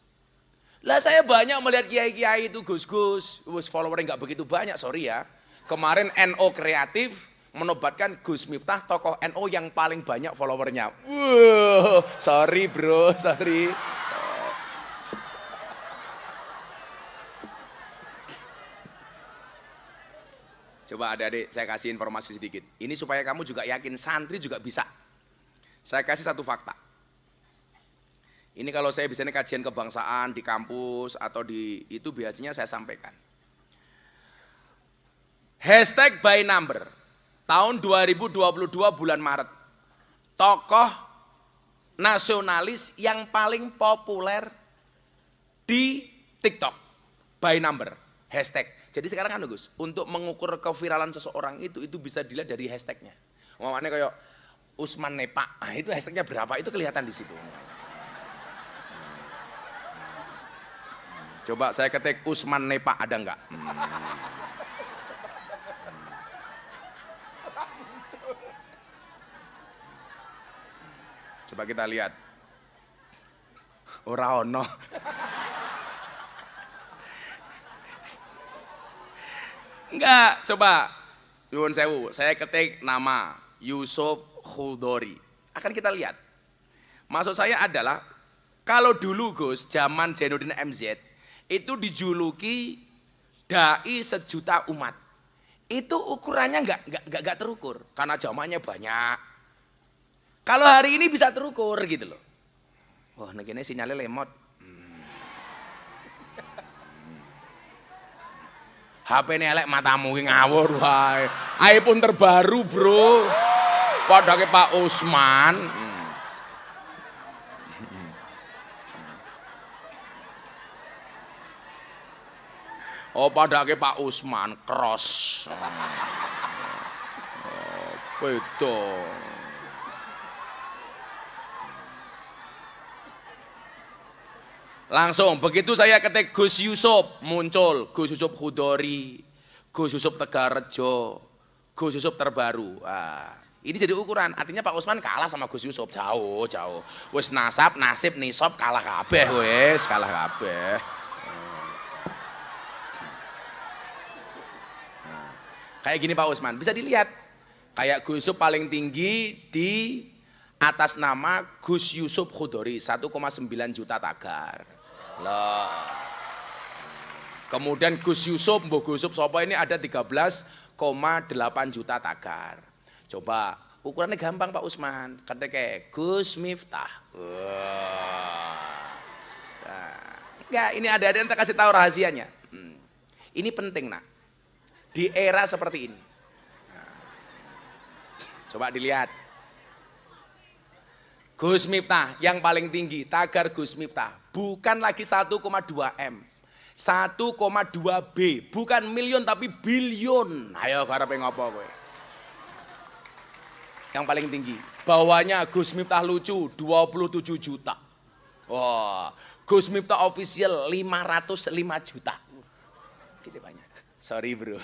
Lah saya banyak melihat kiai-kiai itu gus-gus, followernya nggak begitu banyak, sorry ya. Kemarin NO kreatif menobatkan Gus Miftah tokoh NO yang paling banyak followernya. Wuh, sorry bro, sorry. Coba adik-adik saya kasih informasi sedikit. Ini supaya kamu juga yakin santri juga bisa. Saya kasih satu fakta. Ini kalau saya biasanya kajian kebangsaan di kampus atau di itu biasanya saya sampaikan. Hashtag by number. Tahun 2022 bulan Maret. Tokoh nasionalis yang paling populer di TikTok. By number. Hashtag. Jadi sekarang kan Gus, untuk mengukur keviralan seseorang itu, itu bisa dilihat dari hashtagnya. Umpamanya kayak Usman Nepak, nah, itu hashtagnya berapa, itu kelihatan di situ. Hmm. Hmm. Coba saya ketik Usman Nepa ada enggak? Hmm. Coba kita lihat. Ora ono. Enggak, coba. Yun Sewu, saya ketik nama Yusuf Khudori. Akan kita lihat. Maksud saya adalah, kalau dulu Gus, zaman Jainuddin MZ, itu dijuluki dai sejuta umat. Itu ukurannya enggak, enggak, enggak terukur karena zamannya banyak kalau hari ini bisa terukur gitu loh. Wah, negine sinyalnya lemot. HP hmm. hmm. ini elek matamu ngawur wae. iPhone terbaru, Bro. Padake Pak Usman. Hmm. Oh Oh padake Pak Usman cross. Oh, betul. Langsung begitu saya ketik Gus Yusuf muncul, Gus Yusuf Hudori, Gus Yusuf Tegarejo, Gus Yusuf terbaru. Ah, ini jadi ukuran. Artinya Pak Usman kalah sama Gus Yusuf jauh jauh. Wes nasab nasib nisob kalah kabeh wes kalah kabeh. Ah. kayak gini Pak Usman, bisa dilihat. Kayak Gus Yusuf paling tinggi di atas nama Gus Yusuf Khudori 1,9 juta tagar. Lah. Kemudian Gus Yusuf, Mbok Gus Yusuf Sopo ini ada 13,8 juta tagar. Coba ukurannya gampang Pak Usman. Ketika Gus Miftah. Wah. Nah, ini ada-ada yang kasih tahu rahasianya. Hmm. Ini penting nak. Di era seperti ini. Nah. Coba dilihat. Gus Miftah yang paling tinggi, tagar Gus Miftah bukan lagi 1,2 M. 1,2 B, bukan million tapi billion. Ayo karepe ngopo kowe? Yang paling tinggi. Bawahnya Gus Miftah lucu 27 juta. Wah, oh, Gus Miftah official 505 juta. Gede banyak. Sorry, Bro.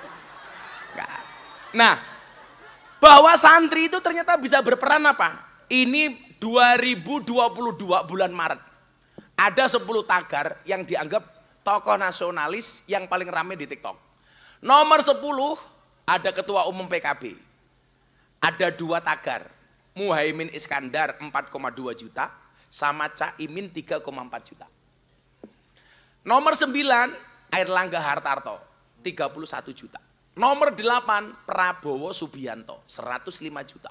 nah, bahwa santri itu ternyata bisa berperan apa? Ini 2022 bulan Maret ada 10 tagar yang dianggap tokoh nasionalis yang paling ramai di TikTok. Nomor 10 ada ketua umum PKB. Ada dua tagar. Muhaimin Iskandar 4,2 juta sama Imin 3,4 juta. Nomor 9 Airlangga Hartarto 31 juta. Nomor 8 Prabowo Subianto 105 juta.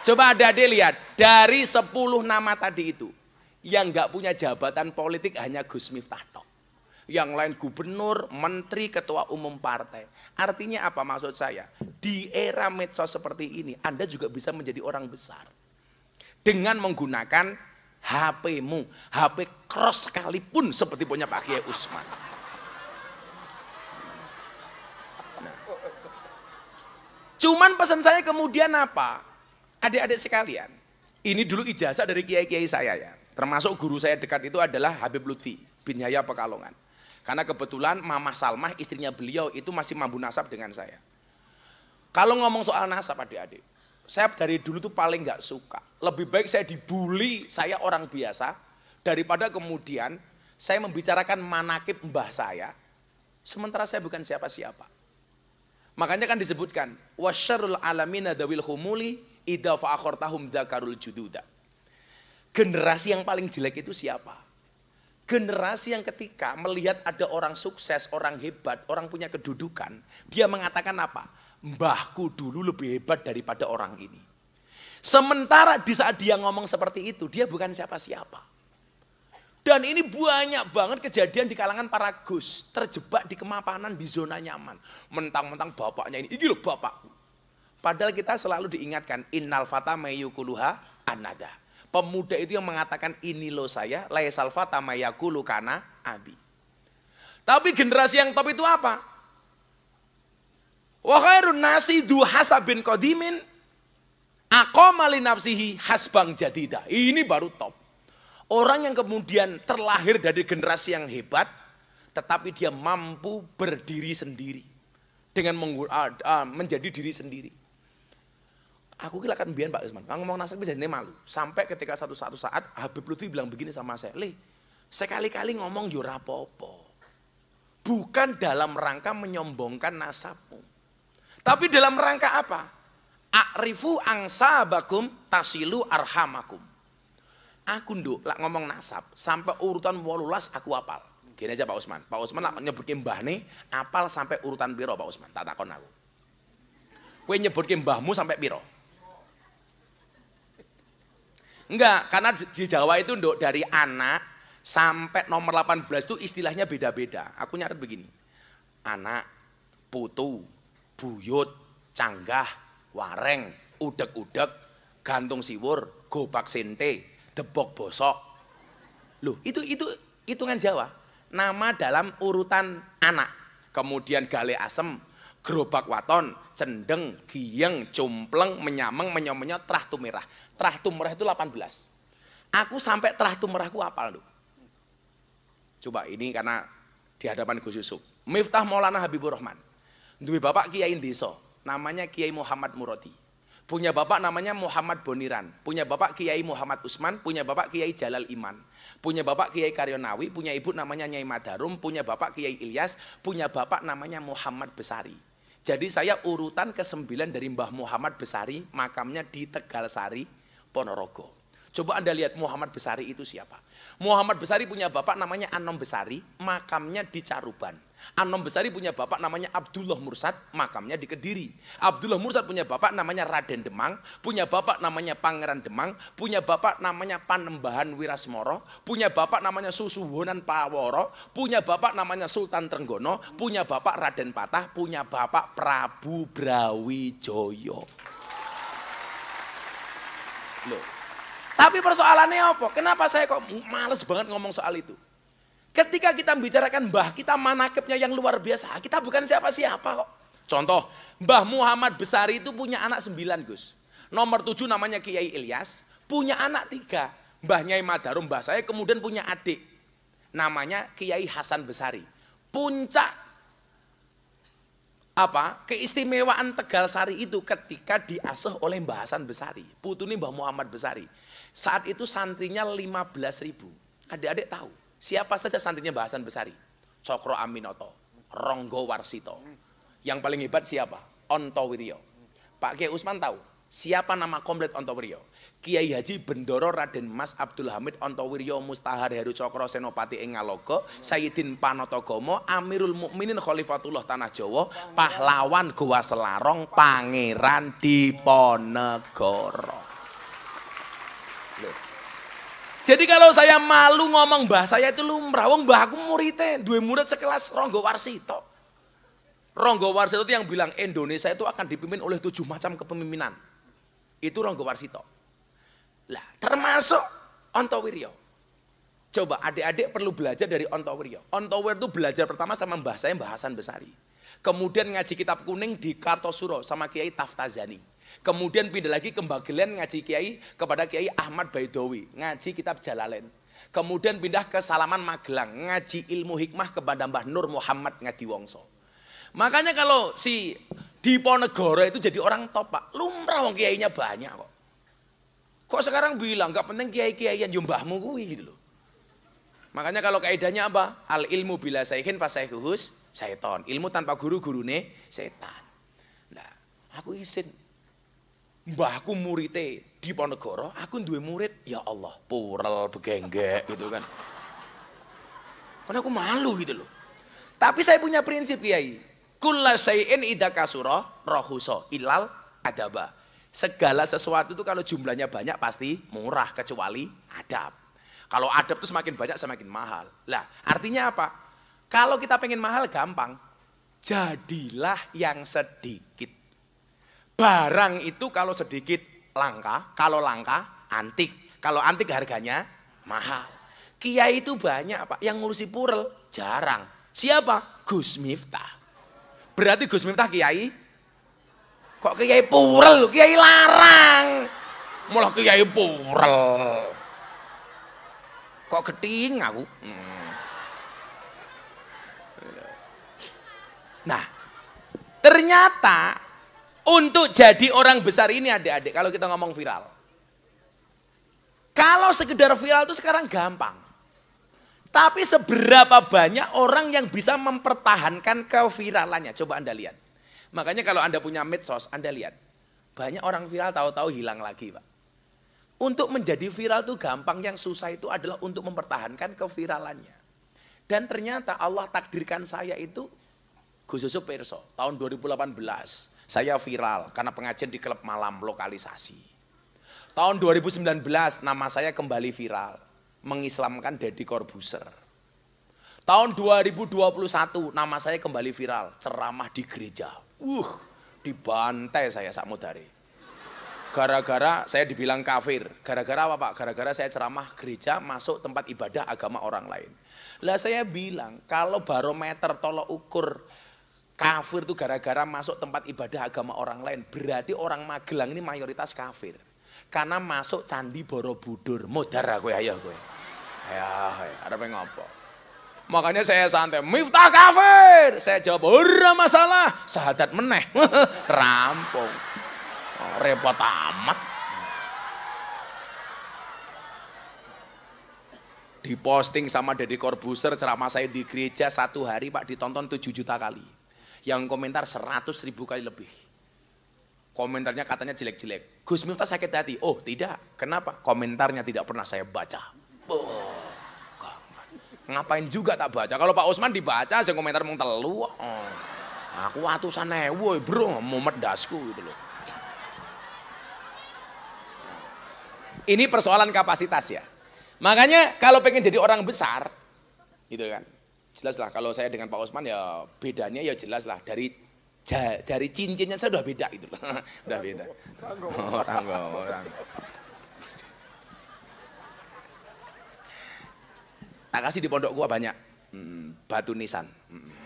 Coba ada adik lihat, dari 10 nama tadi itu, yang nggak punya jabatan politik hanya Gus Miftah tok. Yang lain gubernur, menteri, ketua umum partai. Artinya apa maksud saya? Di era medsos seperti ini, Anda juga bisa menjadi orang besar. Dengan menggunakan HP-mu, HP cross sekalipun seperti punya Pak Kiai Usman. Nah. Cuman pesan saya kemudian apa? Adik-adik sekalian, ini dulu ijazah dari kiai-kiai saya ya. Termasuk guru saya dekat itu adalah Habib Lutfi bin Yahya Pekalongan. Karena kebetulan Mama Salmah istrinya beliau itu masih mampu nasab dengan saya. Kalau ngomong soal nasab adik-adik, saya dari dulu tuh paling gak suka. Lebih baik saya dibully, saya orang biasa, daripada kemudian saya membicarakan manakib mbah saya, sementara saya bukan siapa-siapa. Makanya kan disebutkan, wasyarul alamina dawil humuli Idza fa'akhartahum dzakarul jududa. Generasi yang paling jelek itu siapa? Generasi yang ketika melihat ada orang sukses, orang hebat, orang punya kedudukan, dia mengatakan apa? Mbahku dulu lebih hebat daripada orang ini. Sementara di saat dia ngomong seperti itu, dia bukan siapa-siapa. Dan ini banyak banget kejadian di kalangan para gus terjebak di kemapanan di zona nyaman. Mentang-mentang bapaknya ini, ini loh bapakku. Padahal kita selalu diingatkan innal fata mayyukuluha anada. Pemuda itu yang mengatakan ini lo saya, laisal fata mayakulu kana abi. Tapi generasi yang top itu apa? Wa khairun nasi duhasa bin qadimin aqama nafsihi hasbang jadida. Ini baru top. Orang yang kemudian terlahir dari generasi yang hebat tetapi dia mampu berdiri sendiri dengan ah, ah, menjadi diri sendiri. Aku kira akan biar Pak Usman, kalau ngomong nasab bisa ini malu. Sampai ketika satu satu saat Habib Lutfi bilang begini sama saya, Le, sekali-kali ngomong yo popo. Bukan dalam rangka menyombongkan nasabmu. Tapi dalam rangka apa? Akrifu angsa bakum tasilu arhamakum. Aku nduk lak ngomong nasab sampai urutan walulas aku apal. Gini aja Pak Usman. Pak Usman lak kimbah nih apal sampai urutan biro Pak Usman? Tak takon aku. Kue nyebut mbahmu sampai biro. Enggak, karena di Jawa itu dok dari anak sampai nomor 18 itu istilahnya beda-beda. Aku nyaret begini. Anak, putu, buyut, canggah, wareng, udek-udek, gantung siwur, gobak sente, debok bosok. Loh, itu itu hitungan Jawa. Nama dalam urutan anak. Kemudian gale asem, gerobak waton, cendeng, giyeng, jompleng, menyameng, menyom terah tumerah. Terah tumerah itu 18. Aku sampai terah tumerahku apal lu. Coba ini karena di hadapan Gus Yusuf. Miftah Maulana Habibur Rahman. Dwi bapak Kiai Indiso, namanya Kiai Muhammad Muroti. Punya bapak namanya Muhammad Boniran, punya bapak Kiai Muhammad Usman, punya bapak Kiai Jalal Iman, punya bapak Kiai Karyonawi, punya ibu namanya Nyai Madarum, punya bapak Kiai Ilyas, punya bapak namanya Muhammad Besari jadi saya urutan ke-9 dari Mbah Muhammad Besari, makamnya di Tegal Sari, Ponorogo. Coba Anda lihat Muhammad Besari itu siapa? Muhammad Besari punya bapak namanya Anom Besari, makamnya di Caruban. Anom Besari punya bapak namanya Abdullah Mursad, makamnya di Kediri. Abdullah Mursad punya bapak namanya Raden Demang, punya bapak namanya Pangeran Demang, punya bapak namanya Panembahan Wirasmoro, punya bapak namanya Susuhunan Paworo, punya bapak namanya Sultan Trenggono, punya bapak Raden Patah, punya bapak Prabu Brawijoyo. Loh, tapi persoalannya apa? Kenapa saya kok males banget ngomong soal itu? Ketika kita membicarakan mbah kita manakepnya yang luar biasa, kita bukan siapa-siapa kok. Contoh, Mbah Muhammad Besari itu punya anak sembilan Gus. Nomor tujuh namanya Kiai Ilyas, punya anak tiga. Mbah Nyai Madarum, mbah saya kemudian punya adik. Namanya Kiai Hasan Besari. Puncak apa keistimewaan Tegal Sari itu ketika diasuh oleh Mbah Hasan Besari, putu nih Mbah Muhammad Besari. Saat itu santrinya 15 ribu. Adik-adik tahu, siapa saja santrinya bahasan besari? Cokro Aminoto, Ronggo Warsito. Yang paling hebat siapa? Onto Wirio. Pak Kiai Usman tahu, siapa nama komplit Ontowirio? Kiai Haji Bendoro Raden Mas Abdul Hamid Ontowirio Mustahar Heru Cokro Senopati Engalogo Sayyidin Panotogomo Amirul Mukminin Khalifatullah Tanah Jawa Pahlawan Gua Selarong Pangeran Diponegoro jadi kalau saya malu ngomong mbah saya itu lumrah. Wong mbah aku muridnya, dua murid sekelas Ronggo Warsito. Ronggo Warsito itu yang bilang Indonesia itu akan dipimpin oleh tujuh macam kepemimpinan. Itu Ronggo Warsito. Lah, termasuk Ontowiryo. Coba adik-adik perlu belajar dari Ontowiryo. Ontowiryo itu belajar pertama sama mbah saya, Mbah Hasan Besari. Kemudian ngaji kitab kuning di Kartosuro sama Kiai Taftazani. Kemudian pindah lagi ke Mbagelen ngaji Kiai kepada Kiai Ahmad Baidowi, ngaji kitab Jalalain. Kemudian pindah ke Salaman Magelang, ngaji ilmu hikmah kepada Mbah Nur Muhammad Ngadi Wongso. Makanya kalau si Diponegoro itu jadi orang top pak, lumrah wong kiainya banyak kok. Kok sekarang bilang gak penting kiai-kiaian jumbahmu kuwi gitu loh. Makanya kalau kaidahnya apa? Al ilmu bila saya sayhin saya ton. Ilmu tanpa guru gurune setan. Nah, aku izin mbahku murite di Ponegoro, aku duwe murid, ya Allah, purel begenggek gitu kan. Karena aku malu gitu loh. Tapi saya punya prinsip Kiai. kula syai'in idza kasura rahusa ilal adaba. Segala sesuatu itu kalau jumlahnya banyak pasti murah kecuali adab. Kalau adab itu semakin banyak semakin mahal. Lah, artinya apa? Kalau kita pengen mahal gampang. Jadilah yang sedikit. Barang itu kalau sedikit langka, kalau langka antik. Kalau antik harganya mahal. Kiai itu banyak Pak, yang ngurusi purel jarang. Siapa? Gus Miftah. Berarti Gus Miftah kiai? Kok kiai purel, kiai larang. Malah kiai purel. Kok keting? aku? Hmm. Nah, ternyata untuk jadi orang besar ini adik-adik kalau kita ngomong viral. Kalau sekedar viral itu sekarang gampang. Tapi seberapa banyak orang yang bisa mempertahankan keviralannya. Coba Anda lihat. Makanya kalau Anda punya medsos, Anda lihat. Banyak orang viral tahu-tahu hilang lagi Pak. Untuk menjadi viral itu gampang, yang susah itu adalah untuk mempertahankan keviralannya. Dan ternyata Allah takdirkan saya itu khususnya Perso tahun 2018 saya viral karena pengajian di klub malam lokalisasi. Tahun 2019 nama saya kembali viral. Mengislamkan Deddy Corbuzier. Tahun 2021 nama saya kembali viral. Ceramah di gereja. Uh, dibantai saya Samudari. Gara-gara saya dibilang kafir. Gara-gara apa Pak? Gara-gara saya ceramah gereja masuk tempat ibadah agama orang lain. Lah saya bilang kalau barometer tolok ukur Kafir itu gara-gara masuk tempat ibadah agama orang lain. Berarti orang Magelang ini mayoritas kafir. Karena masuk candi Borobudur. Mudara gue ya gue. Ya, ya. Ya, ya, ada ngopo. Makanya saya santai, Miftah kafir. Saya jawab, ora masalah. Sahadat meneh. Rampung. Oh, repot amat. Diposting sama Deddy Corbuzier ceramah saya di gereja satu hari Pak ditonton 7 juta kali. Yang komentar seratus ribu kali lebih. Komentarnya katanya jelek-jelek. Gus Miftah sakit hati. Oh tidak, kenapa? Komentarnya tidak pernah saya baca. Oh, ngapain juga tak baca? Kalau Pak Usman dibaca, saya komentar mau telu. Oh. Aku atusan ewu eh, bro, mau medasku gitu loh. Ini persoalan kapasitas ya. Makanya kalau pengen jadi orang besar, gitu kan, jelas lah kalau saya dengan Pak Osman ya bedanya ya jelas lah dari ja, dari cincinnya saya udah beda gitu loh, udah beda orang, orang, orang tak kasih di pondok gua banyak hmm, batu nisan hmm.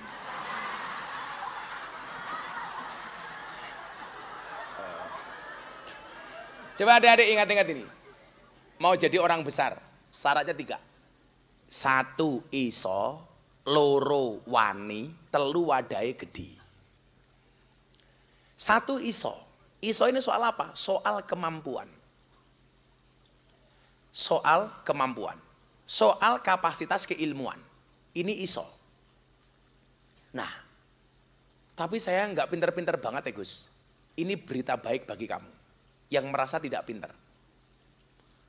Coba adik-adik ingat-ingat ini. Mau jadi orang besar, syaratnya tiga. Satu iso loro wani, telu wadai gede. Satu iso. Iso ini soal apa? Soal kemampuan. Soal kemampuan. Soal kapasitas keilmuan. Ini iso. Nah, tapi saya nggak pinter-pinter banget ya Gus. Ini berita baik bagi kamu. Yang merasa tidak pinter.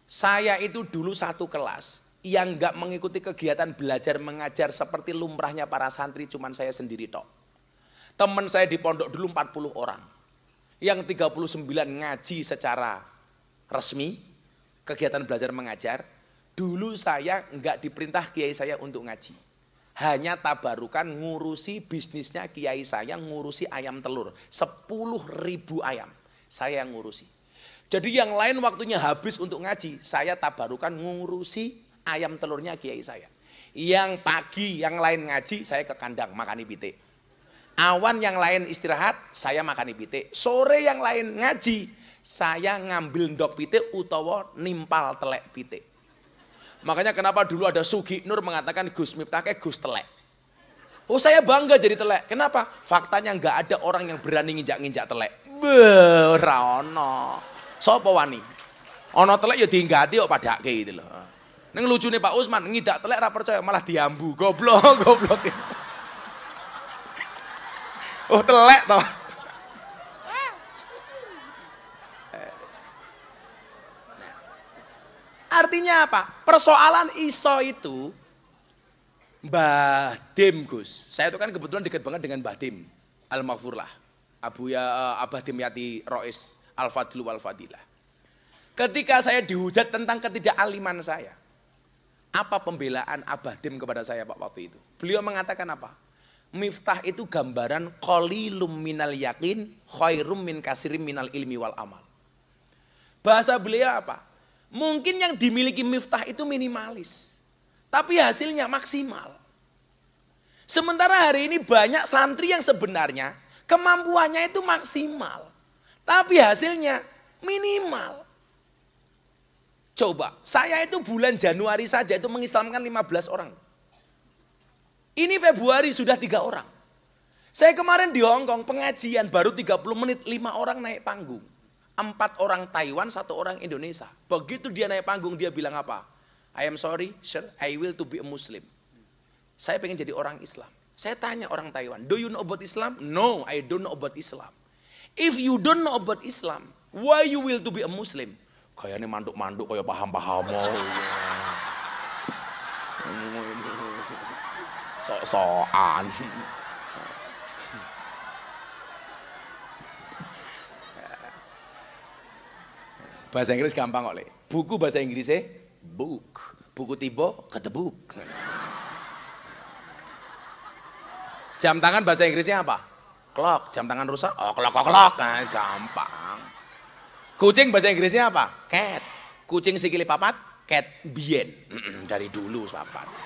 Saya itu dulu satu kelas, yang nggak mengikuti kegiatan belajar mengajar seperti lumrahnya para santri cuman saya sendiri tok. Teman saya di pondok dulu 40 orang. Yang 39 ngaji secara resmi, kegiatan belajar mengajar. Dulu saya nggak diperintah kiai saya untuk ngaji. Hanya tabarukan ngurusi bisnisnya kiai saya ngurusi ayam telur. 10 ribu ayam saya ngurusi. Jadi yang lain waktunya habis untuk ngaji, saya tabarukan ngurusi ayam telurnya kiai saya. Yang pagi yang lain ngaji saya ke kandang makan ibitik. Awan yang lain istirahat, saya makan pitik. Sore yang lain ngaji, saya ngambil ndok pitik utawa nimpal telek pitik. Makanya kenapa dulu ada Sugi Nur mengatakan Gus Miftah kayak Gus telek. Oh saya bangga jadi telek. Kenapa? Faktanya nggak ada orang yang berani nginjak-nginjak telek. Berano. Sopo wani. Ono telek ya diinggati kok kayak gitu loh. Neng lucu nih Pak Usman, ngidak telek rapor percaya malah diambu. Goblok, goblok. Oh telek toh. Nah, artinya apa? Persoalan iso itu Mbah Dim Gus. Saya itu kan kebetulan dekat banget dengan Mbah Dim. Al lah. Abu ya eh, Abah Dim Yati Rois Al Fadlu al Fadilah. Ketika saya dihujat tentang ketidakaliman saya. Apa pembelaan Abah Dim kepada saya Pak waktu itu? Beliau mengatakan apa? Miftah itu gambaran qalilum minal yakin khairum min kasirim minal ilmi wal amal. Bahasa beliau apa? Mungkin yang dimiliki miftah itu minimalis. Tapi hasilnya maksimal. Sementara hari ini banyak santri yang sebenarnya kemampuannya itu maksimal. Tapi hasilnya minimal. Coba, saya itu bulan Januari saja itu mengislamkan 15 orang. Ini Februari sudah tiga orang. Saya kemarin di Hong Kong pengajian baru 30 menit, lima orang naik panggung. Empat orang Taiwan, satu orang Indonesia. Begitu dia naik panggung, dia bilang apa? I am sorry, sir, I will to be a Muslim. Saya pengen jadi orang Islam. Saya tanya orang Taiwan, do you know about Islam? No, I don't know about Islam. If you don't know about Islam, why you will to be a Muslim? Kayak ini manduk-manduk kayak paham-paham. Iya. Sok-sokan. Bahasa Inggris gampang oleh Buku bahasa Inggrisnya book. Buku tiba ketebuk. Jam tangan bahasa Inggrisnya apa? Clock. Jam tangan rusak? Oh, clock, clock, clock. Nah, gampang. Kucing bahasa Inggrisnya apa? Cat. Kucing sikili papat? Cat bien. dari dulu papat.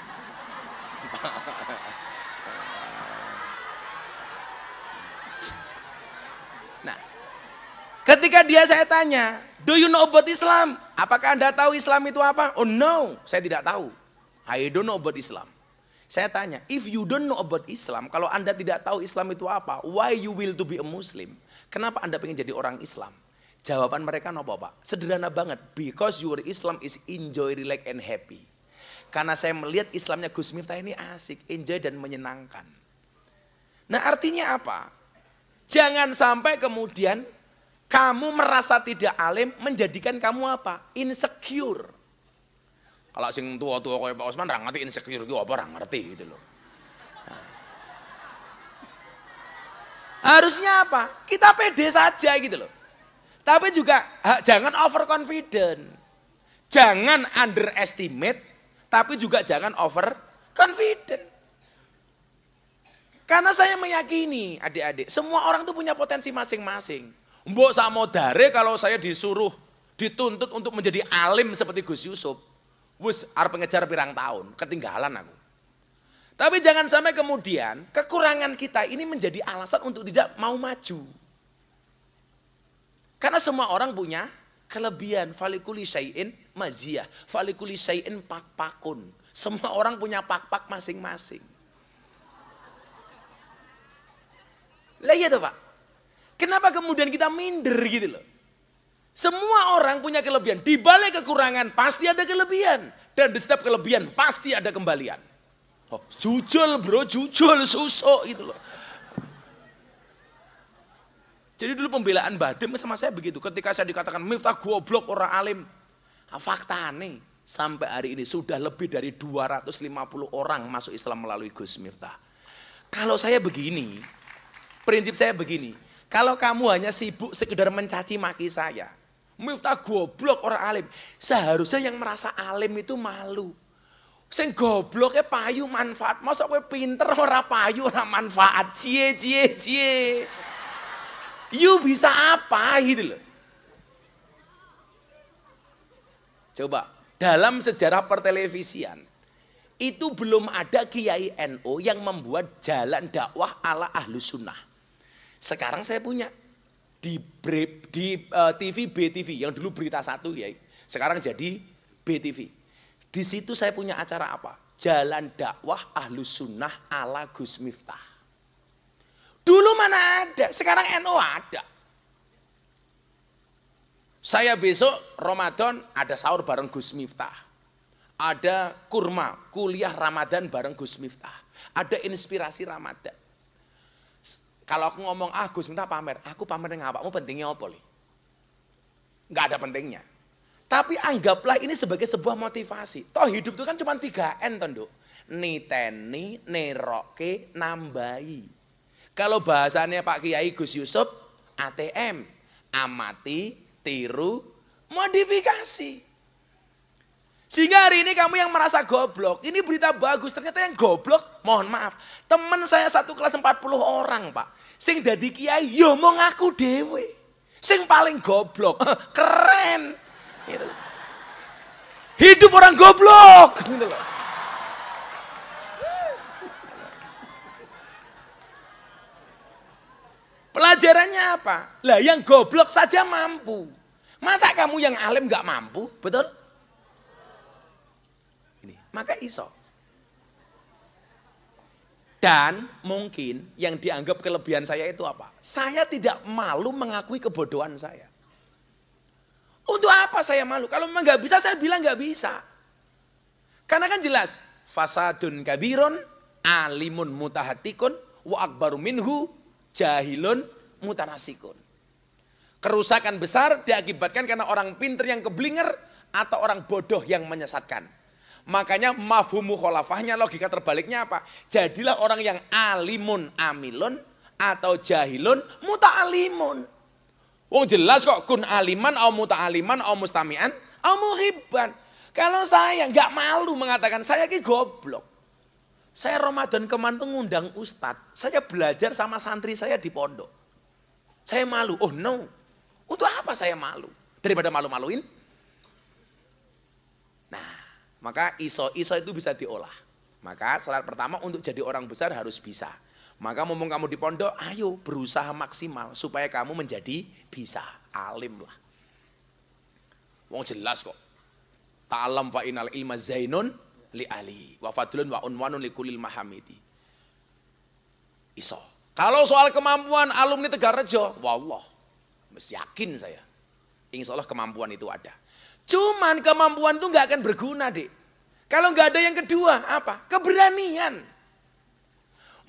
nah, ketika dia saya tanya, do you know about Islam? Apakah anda tahu Islam itu apa? Oh no, saya tidak tahu. I don't know about Islam. Saya tanya, if you don't know about Islam, kalau anda tidak tahu Islam itu apa, why you will to be a Muslim? Kenapa anda ingin jadi orang Islam? Jawaban mereka nopo pak? Sederhana banget. Because your Islam is enjoy, relax and happy. Karena saya melihat Islamnya Gus Miftah ini asik, enjoy dan menyenangkan. Nah artinya apa? Jangan sampai kemudian kamu merasa tidak alim menjadikan kamu apa? Insecure. Kalau sing tua-tua kayak Pak Osman orang ngerti insecure gitu, apa orang ngerti gitu loh. Nah. Harusnya apa? Kita pede saja gitu loh. Tapi juga jangan over overconfident. Jangan underestimate, tapi juga jangan over overconfident. Karena saya meyakini adik-adik, semua orang itu punya potensi masing-masing. Mbok Dare kalau saya disuruh, dituntut untuk menjadi alim seperti Gus Yusuf. Wis, harus pengejar pirang tahun, ketinggalan aku. Tapi jangan sampai kemudian kekurangan kita ini menjadi alasan untuk tidak mau maju. Karena semua orang punya kelebihan. Falikuli syai'in maziyah. Falikuli syai'in pak-pakun. Semua orang punya pak-pak masing-masing. Lah iya tuh Pak. Kenapa kemudian kita minder gitu loh. Semua orang punya kelebihan. Di balik kekurangan pasti ada kelebihan. Dan di setiap kelebihan pasti ada kembalian. Oh, jujul bro, jujul, susuk gitu loh. Jadi dulu pembelaan Badim sama saya begitu. Ketika saya dikatakan Miftah goblok orang alim. Nah, Fakta nih. Sampai hari ini sudah lebih dari 250 orang masuk Islam melalui Gus Miftah. Kalau saya begini, prinsip saya begini. Kalau kamu hanya sibuk sekedar mencaci maki saya. Miftah goblok orang alim. Seharusnya yang merasa alim itu malu. Sing gobloknya payu manfaat. Masa gue pinter orang payu orang manfaat. Cie, cie, cie you bisa apa gitu loh. Coba, dalam sejarah pertelevisian, itu belum ada Kiai NO yang membuat jalan dakwah ala ahlu sunnah. Sekarang saya punya di, di uh, e, TV BTV yang dulu berita satu ya, sekarang jadi BTV. Di situ saya punya acara apa? Jalan dakwah ahlu sunnah ala Gus Miftah. Dulu mana ada, sekarang NO ada. Saya besok Ramadan ada sahur bareng Gus Miftah. Ada kurma, kuliah Ramadan bareng Gus Miftah. Ada inspirasi Ramadan. Kalau aku ngomong, ah Gus Miftah pamer. Aku pamer dengan apa? Mau pentingnya apa? Li? ada pentingnya. Tapi anggaplah ini sebagai sebuah motivasi. Toh hidup itu kan cuma 3N, Tondo. Niteni, neroke, Nambai. Kalau bahasanya Pak Kiai Gus Yusuf, ATM, amati, tiru, modifikasi. Sehingga hari ini kamu yang merasa goblok, ini berita bagus, ternyata yang goblok, mohon maaf. Teman saya satu kelas 40 orang pak, sing dadi kiai, yo ya mau ngaku dewe. Sing paling goblok, keren. Gitu. Hidup orang goblok. Gitu loh. Pelajarannya apa? Lah yang goblok saja mampu. Masa kamu yang alim nggak mampu? Betul? Ini, maka iso. Dan mungkin yang dianggap kelebihan saya itu apa? Saya tidak malu mengakui kebodohan saya. Untuk apa saya malu? Kalau memang nggak bisa, saya bilang nggak bisa. Karena kan jelas, fasadun kabiron, alimun mutahatikun, wa akbaru minhu, jahilun mutanasikun. Kerusakan besar diakibatkan karena orang pinter yang keblinger atau orang bodoh yang menyesatkan. Makanya mafhumu kholafahnya logika terbaliknya apa? Jadilah orang yang alimun amilun atau jahilun muta'alimun. Wong jelas kok kun aliman au muta'aliman au mustamian au muhibban. Kalau saya nggak malu mengatakan saya ki goblok. Saya Ramadan kemarin ngundang ustadz, saya belajar sama santri saya di pondok. Saya malu, oh no. Untuk apa saya malu? Daripada malu-maluin. Nah, maka iso-iso itu bisa diolah. Maka syarat pertama untuk jadi orang besar harus bisa. Maka mumpung kamu di pondok, ayo berusaha maksimal supaya kamu menjadi bisa alim lah. Wong jelas kok. Ta'alam fa'inal ilma zainun li ali wa fadlun wa unwanun li kulil mahamidi. Iso. Kalau soal kemampuan alumni Tegarrejo, wallah, mesti yakin saya. Insya Allah kemampuan itu ada. Cuman kemampuan itu nggak akan berguna, dek. Kalau nggak ada yang kedua, apa? Keberanian.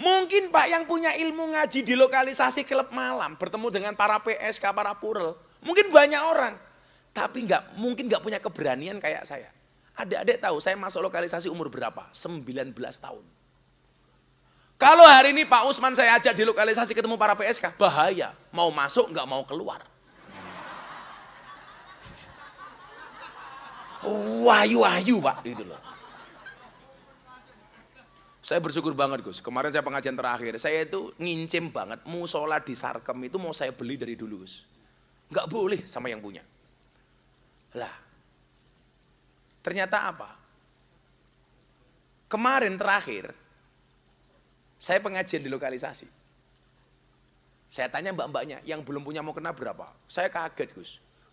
Mungkin Pak yang punya ilmu ngaji di lokalisasi klub malam, bertemu dengan para PSK, para purel. Mungkin banyak orang, tapi nggak mungkin nggak punya keberanian kayak saya. Adik-adik tahu saya masuk lokalisasi umur berapa? 19 tahun. Kalau hari ini Pak Usman saya ajak di lokalisasi ketemu para PSK, bahaya. Mau masuk nggak mau keluar. Wahyu-wahyu Pak, gitu loh. Saya bersyukur banget Gus. Kemarin saya pengajian terakhir, saya itu ngincim banget musola di Sarkem itu mau saya beli dari dulu Gus. Nggak boleh sama yang punya. Lah, Ternyata apa? Kemarin terakhir, saya pengajian di lokalisasi. Saya tanya mbak-mbaknya, yang belum punya mau kena berapa? Saya kaget Gus.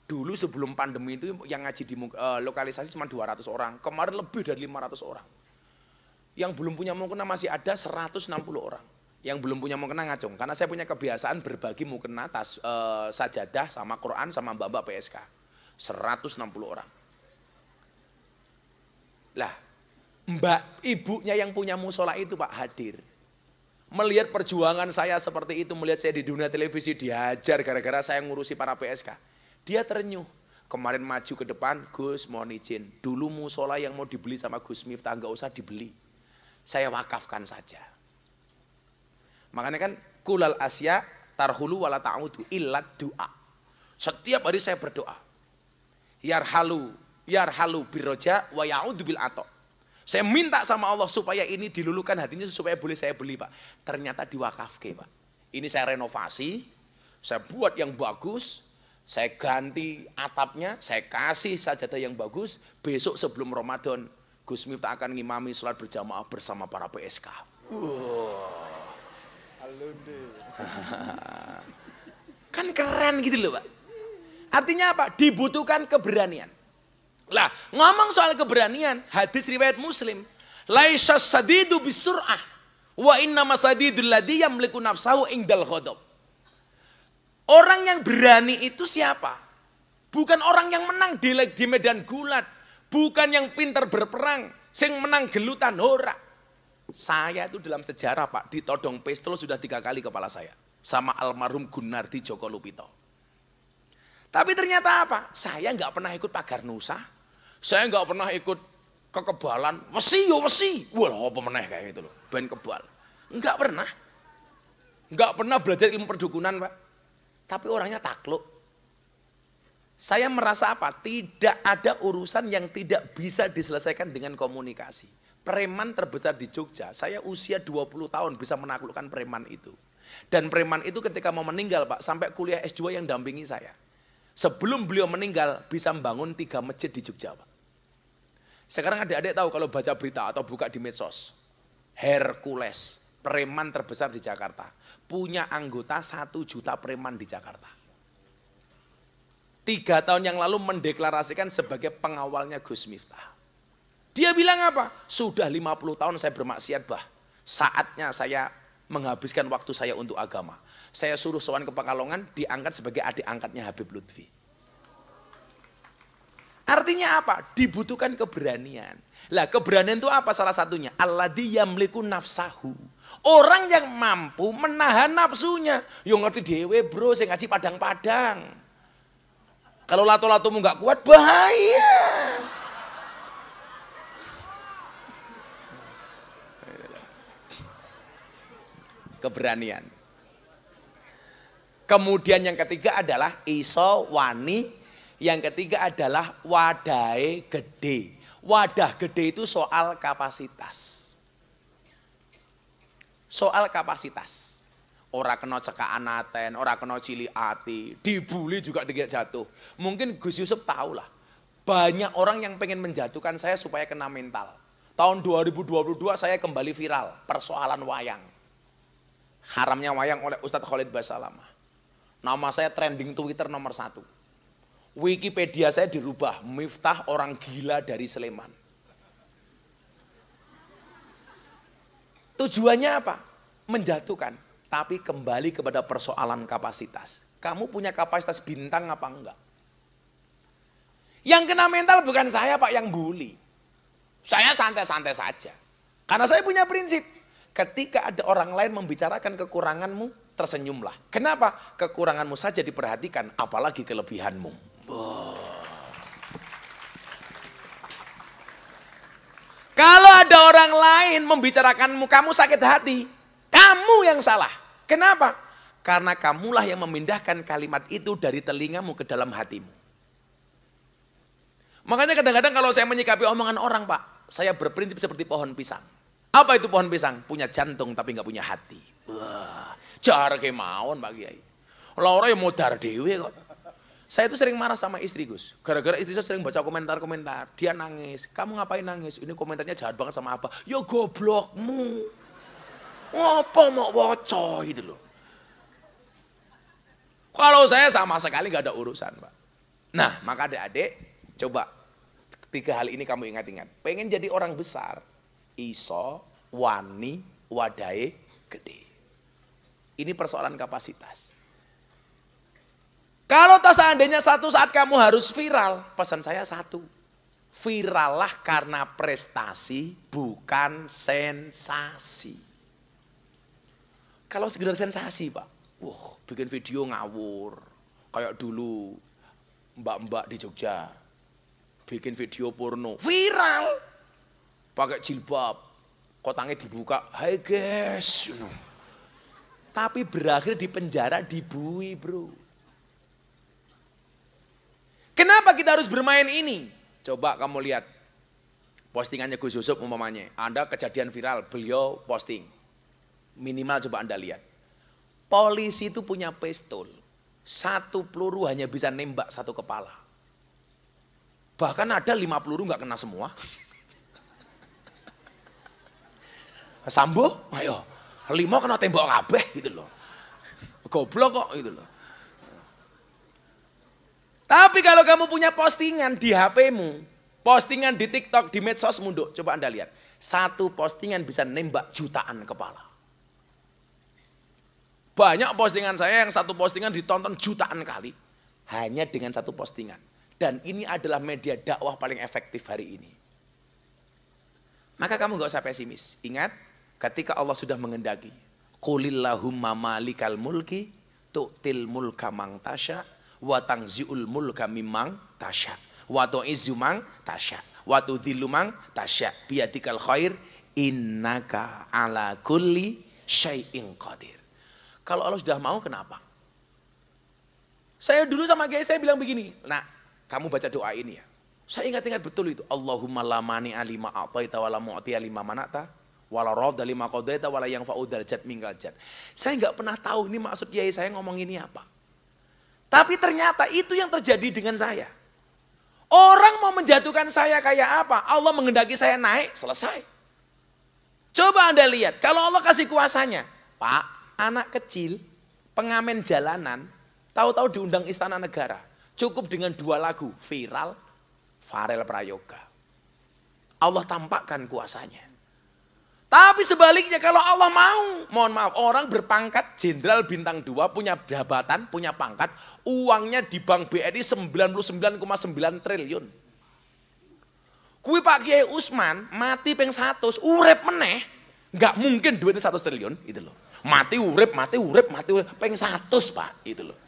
Dulu sebelum pandemi itu yang ngaji di uh, lokalisasi cuma 200 orang. Kemarin lebih dari 500 orang. Yang belum punya mau kena masih ada 160 orang. Yang belum punya mau kena ngacung. Karena saya punya kebiasaan berbagi mau kena tas, uh, sajadah sama Quran sama mbak-mbak PSK. 160 orang. Lah, mbak ibunya yang punya musola itu Pak hadir. Melihat perjuangan saya seperti itu, melihat saya di dunia televisi dihajar gara-gara saya ngurusi para PSK. Dia ternyuh. Kemarin maju ke depan, Gus mohon izin. Dulu musola yang mau dibeli sama Gus Miftah enggak usah dibeli. Saya wakafkan saja. Makanya kan kulal asya tarhulu wala ta'udu illat doa. Setiap hari saya berdoa. Yarhalu yarhalu birroja wa ya'udu bil ato. Saya minta sama Allah supaya ini dilulukan hatinya supaya boleh saya beli pak. Ternyata diwakafke pak. Ini saya renovasi, saya buat yang bagus, saya ganti atapnya, saya kasih sajadah yang bagus. Besok sebelum Ramadan, Gus Miftah akan ngimami sholat berjamaah bersama para PSK. Wow. kan keren gitu loh pak. Artinya apa? Dibutuhkan keberanian. Lah, ngomong soal keberanian, hadis riwayat Muslim, laisa sadidu bisur'ah wa inna masadidul ladhi yamliku nafsahu indal ghadab. Orang yang berani itu siapa? Bukan orang yang menang di, di medan gulat, bukan yang pintar berperang, sing menang gelutan ora. Saya itu dalam sejarah Pak, ditodong pistol sudah tiga kali kepala saya. Sama almarhum Gunardi Joko Lupito. Tapi ternyata apa? Saya nggak pernah ikut pagar Nusa, saya nggak pernah ikut kekebalan. Wesi yo wesi. Wah, apa meneh kayak gitu loh. Ben kebal. Nggak pernah. Nggak pernah belajar ilmu perdukunan, Pak. Tapi orangnya takluk. Saya merasa apa? Tidak ada urusan yang tidak bisa diselesaikan dengan komunikasi. Preman terbesar di Jogja, saya usia 20 tahun bisa menaklukkan preman itu. Dan preman itu ketika mau meninggal Pak, sampai kuliah S2 yang dampingi saya sebelum beliau meninggal bisa membangun tiga masjid di Jogja. Sekarang adik-adik tahu kalau baca berita atau buka di medsos. Hercules, preman terbesar di Jakarta. Punya anggota satu juta preman di Jakarta. Tiga tahun yang lalu mendeklarasikan sebagai pengawalnya Gus Miftah. Dia bilang apa? Sudah 50 tahun saya bermaksiat bah. Saatnya saya menghabiskan waktu saya untuk agama. Saya suruh Sowan ke Pekalongan diangkat sebagai adik angkatnya Habib Lutfi. Artinya apa? Dibutuhkan keberanian. Lah keberanian itu apa salah satunya? Dia yamliku nafsahu. Orang yang mampu menahan nafsunya. Yo ngerti dewe bro, saya ngaji padang-padang. Kalau lato-latomu nggak kuat, bahaya. keberanian. Kemudian yang ketiga adalah iso wani, yang ketiga adalah wadai gede. Wadah gede itu soal kapasitas. Soal kapasitas. Ora kena cekaan anaten, ora kena cili ati, dibully juga dekat jatuh. Mungkin Gus Yusuf tahu lah. Banyak orang yang pengen menjatuhkan saya supaya kena mental. Tahun 2022 saya kembali viral, persoalan wayang Haramnya wayang oleh Ustadz Khalid Basalama. Nama saya trending Twitter nomor satu. Wikipedia saya dirubah, Miftah orang gila dari Sleman. Tujuannya apa? Menjatuhkan, tapi kembali kepada persoalan kapasitas. Kamu punya kapasitas bintang apa enggak? Yang kena mental bukan saya pak yang bully. Saya santai-santai saja. Karena saya punya prinsip. Ketika ada orang lain membicarakan kekuranganmu, tersenyumlah. Kenapa? Kekuranganmu saja diperhatikan, apalagi kelebihanmu. Kalau ada orang lain membicarakanmu, kamu sakit hati. Kamu yang salah. Kenapa? Karena kamulah yang memindahkan kalimat itu dari telingamu ke dalam hatimu. Makanya kadang-kadang kalau saya menyikapi omongan orang, Pak, saya berprinsip seperti pohon pisang. Apa itu pohon pisang? Punya jantung tapi nggak punya hati. Wah, jar kemauan Pak Kiai. Laura yang modar dewe kok. Saya itu sering marah sama istri Gus. Gara-gara istri saya sering baca komentar-komentar. Dia nangis. Kamu ngapain nangis? Ini komentarnya jahat banget sama apa? Ya goblokmu. Ngapa mau bocoh gitu loh. Kalau saya sama sekali nggak ada urusan Pak. Nah maka adik-adik coba tiga hal ini kamu ingat-ingat. Pengen jadi orang besar, iso wani wadai gede. Ini persoalan kapasitas. Kalau tak seandainya satu saat kamu harus viral, pesan saya satu. Virallah karena prestasi bukan sensasi. Kalau sekedar sensasi pak, wah bikin video ngawur. Kayak dulu mbak-mbak di Jogja bikin video porno. Viral, pakai jilbab, kotangnya dibuka, hai guys. Tapi berakhir di penjara dibui bro. Kenapa kita harus bermain ini? Coba kamu lihat postingannya Gus Yusuf umpamanya. Anda kejadian viral, beliau posting. Minimal coba Anda lihat. Polisi itu punya pistol. Satu peluru hanya bisa nembak satu kepala. Bahkan ada lima peluru nggak kena semua. Sambo, ayo. Iya. Lima kena tembok kabeh gitu loh. Goblok kok gitu loh. Tapi kalau kamu punya postingan di HPmu, postingan di TikTok, di medsos, dok, coba Anda lihat. Satu postingan bisa nembak jutaan kepala. Banyak postingan saya yang satu postingan ditonton jutaan kali. Hanya dengan satu postingan. Dan ini adalah media dakwah paling efektif hari ini. Maka kamu nggak usah pesimis. Ingat, Ketika Allah sudah mengendaki, Qulillahumma malikal mulki tu'til mulka mang tasya wa tangzi'ul mulka mimang tasya wa tu'izzu mang tasya wa tudhillu mang tasya biyadikal khair innaka ala kulli syai'in qadir. Kalau Allah sudah mau kenapa? Saya dulu sama guys saya bilang begini, "Nak, kamu baca doa ini ya." Saya ingat-ingat betul itu. Allahumma la mani alima a'taita wa la mu'ti manata Walau roh dari makodeta, walau yang faudar jad minggal jad. Saya nggak pernah tahu ini maksud kiai saya ngomong ini apa. Tapi ternyata itu yang terjadi dengan saya. Orang mau menjatuhkan saya kayak apa? Allah menghendaki saya naik, selesai. Coba Anda lihat, kalau Allah kasih kuasanya, Pak, anak kecil, pengamen jalanan, tahu-tahu diundang istana negara. Cukup dengan dua lagu, viral, Farel Prayoga. Allah tampakkan kuasanya. Tapi sebaliknya kalau Allah mau, mohon maaf, orang berpangkat jenderal bintang 2 punya jabatan, punya pangkat, uangnya di Bank BRI 99,9 triliun. Kui Pak Kiai Usman mati peng 100, urep meneh, nggak mungkin duitnya 100 triliun, itu loh. Mati urep, mati urep, mati urep, peng 100 Pak, itu loh.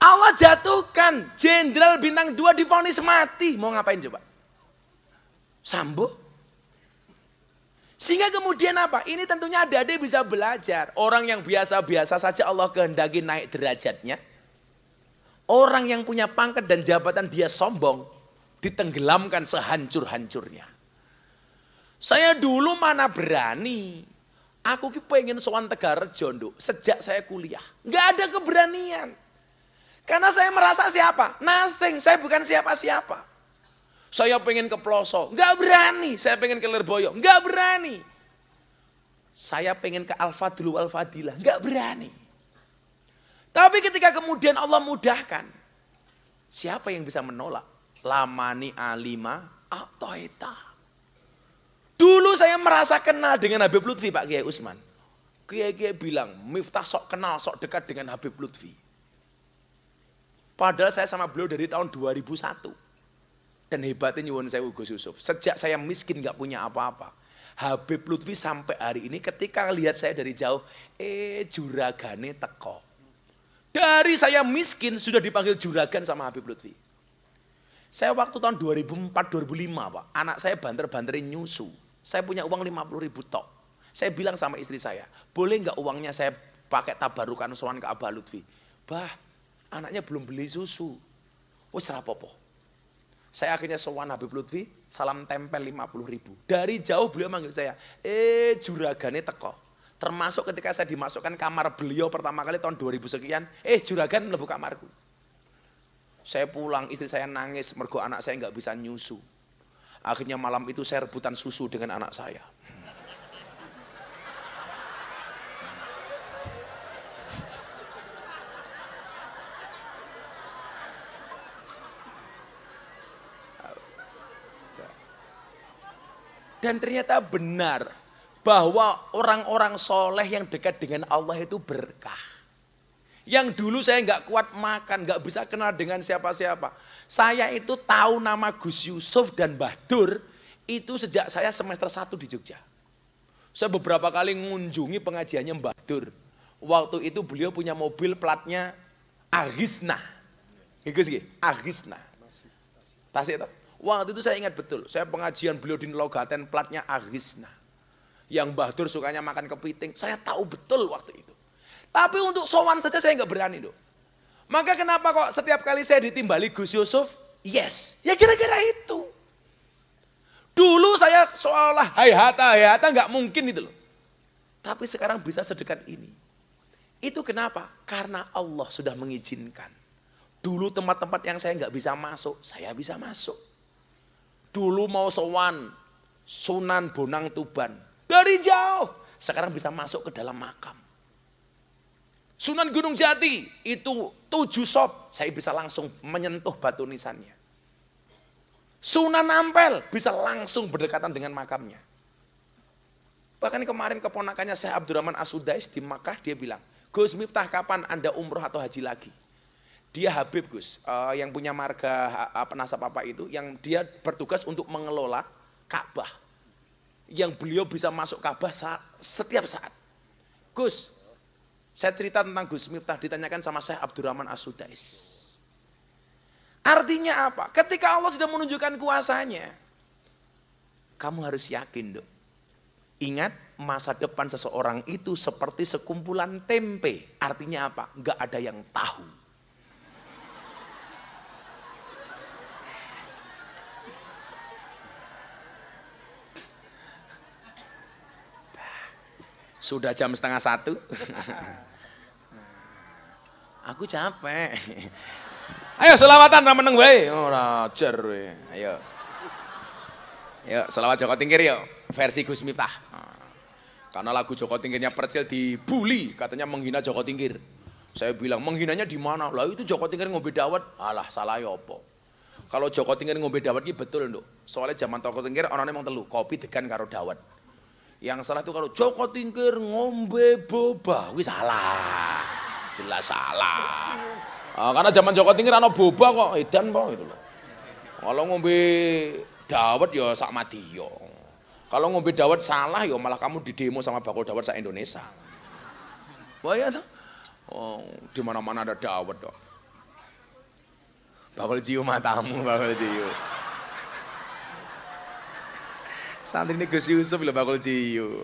Allah jatuhkan jenderal bintang dua difonis mati. Mau ngapain coba? Sambo? Sehingga kemudian apa? Ini tentunya ada adik bisa belajar. Orang yang biasa-biasa saja Allah kehendaki naik derajatnya. Orang yang punya pangkat dan jabatan dia sombong. Ditenggelamkan sehancur-hancurnya. Saya dulu mana berani. Aku pengen soan tegar jondo sejak saya kuliah. Nggak ada keberanian. Karena saya merasa siapa? Nothing. Saya bukan siapa-siapa. Saya pengen ke pelosok Nggak berani. Saya pengen ke Lerboyo. Nggak berani. Saya pengen ke Al-Fadlu Al-Fadilah. Nggak berani. Tapi ketika kemudian Allah mudahkan. Siapa yang bisa menolak? Lamani alima atoita. Dulu saya merasa kenal dengan Habib Lutfi Pak Kiai Usman. Kiai-kiai bilang, Miftah sok kenal, sok dekat dengan Habib Lutfi. Padahal saya sama beliau dari tahun 2001. Dan hebatnya nyuwun saya Ugo Yusuf. Sejak saya miskin nggak punya apa-apa. Habib Lutfi sampai hari ini ketika lihat saya dari jauh, eh juragane teko. Dari saya miskin sudah dipanggil juragan sama Habib Lutfi. Saya waktu tahun 2004-2005 Pak, anak saya banter-banterin nyusu. Saya punya uang 50 ribu tok. Saya bilang sama istri saya, boleh nggak uangnya saya pakai tabarukan soan ke Abah Lutfi? Bah, Anaknya belum beli susu. Wes rapopo. Saya akhirnya sewan Nabi Lutfi, salam tempel 50 ribu. Dari jauh beliau manggil saya, eh juragane teko. Termasuk ketika saya dimasukkan kamar beliau pertama kali tahun 2000 sekian, eh juragan melebu kamarku. Saya pulang, istri saya nangis, mergo anak saya nggak bisa nyusu. Akhirnya malam itu saya rebutan susu dengan anak saya. Dan ternyata benar bahwa orang-orang soleh yang dekat dengan Allah itu berkah. Yang dulu saya nggak kuat makan, nggak bisa kenal dengan siapa-siapa. Saya itu tahu nama Gus Yusuf dan Mbah Dur itu sejak saya semester 1 di Jogja. Saya beberapa kali mengunjungi pengajiannya Mbah Dur. Waktu itu beliau punya mobil platnya Agisna. Iku sih, Agisna. Tasik itu. Waktu itu saya ingat betul, saya pengajian beliau di Logaten, platnya Agisna. Yang Bahdur sukanya makan kepiting, saya tahu betul waktu itu. Tapi untuk sowan saja saya nggak berani dong. Maka kenapa kok setiap kali saya ditimbali Gus Yusuf, yes, ya kira-kira itu. Dulu saya seolah hai hata, hai hata nggak mungkin itu loh. Tapi sekarang bisa sedekat ini. Itu kenapa? Karena Allah sudah mengizinkan. Dulu tempat-tempat yang saya nggak bisa masuk, saya bisa masuk. Dulu mau sowan Sunan Bonang Tuban. Dari jauh. Sekarang bisa masuk ke dalam makam. Sunan Gunung Jati itu tujuh sop. Saya bisa langsung menyentuh batu nisannya. Sunan Ampel bisa langsung berdekatan dengan makamnya. Bahkan kemarin keponakannya saya Abdurrahman Asudais di Makkah dia bilang, Gus Miftah kapan Anda umroh atau haji lagi? Dia Habib Gus, uh, yang punya marga apa nasab apa itu, yang dia bertugas untuk mengelola Ka'bah. Yang beliau bisa masuk Ka'bah saat, setiap saat. Gus, saya cerita tentang Gus Miftah ditanyakan sama saya Abdurrahman Asudais. Artinya apa? Ketika Allah sudah menunjukkan kuasanya, kamu harus yakin, dong. Ingat, masa depan seseorang itu seperti sekumpulan tempe. Artinya apa? nggak ada yang tahu. Sudah jam setengah satu. Aku capek. Ayo selawatan rameneng meneng wae. Ora oh, jer Ayo. ayo selawat Joko Tingkir yuk. Versi Gus Miftah. Ah. Karena lagu Joko Tingkirnya percil dibully, katanya menghina Joko Tingkir. Saya bilang menghinanya di mana? Lah itu Joko Tingkir ngombe dawet. Alah salah ya apa? Kalau Joko Tingkir ngombe dawet ki betul, Nduk. Soalnya zaman Joko Tingkir orangnya emang telu, kopi degan karo dawet. Yang salah itu kalau Joko Tingkir ngombe boba, wis salah. Jelas salah. Nah, karena zaman Joko Tingkir ana boba kok edan kok gitu loh. Kalau ngombe dawet ya sak mati yo. Ya. Kalau ngombe dawet salah ya malah kamu didemo sama bakul dawet sak Indonesia. Wah ya tuh. Oh, di mana-mana ada dawet dok. Bakul cium matamu, bakul Jiyo. Santri ini Gus Yusuf loh bakul Jiyu.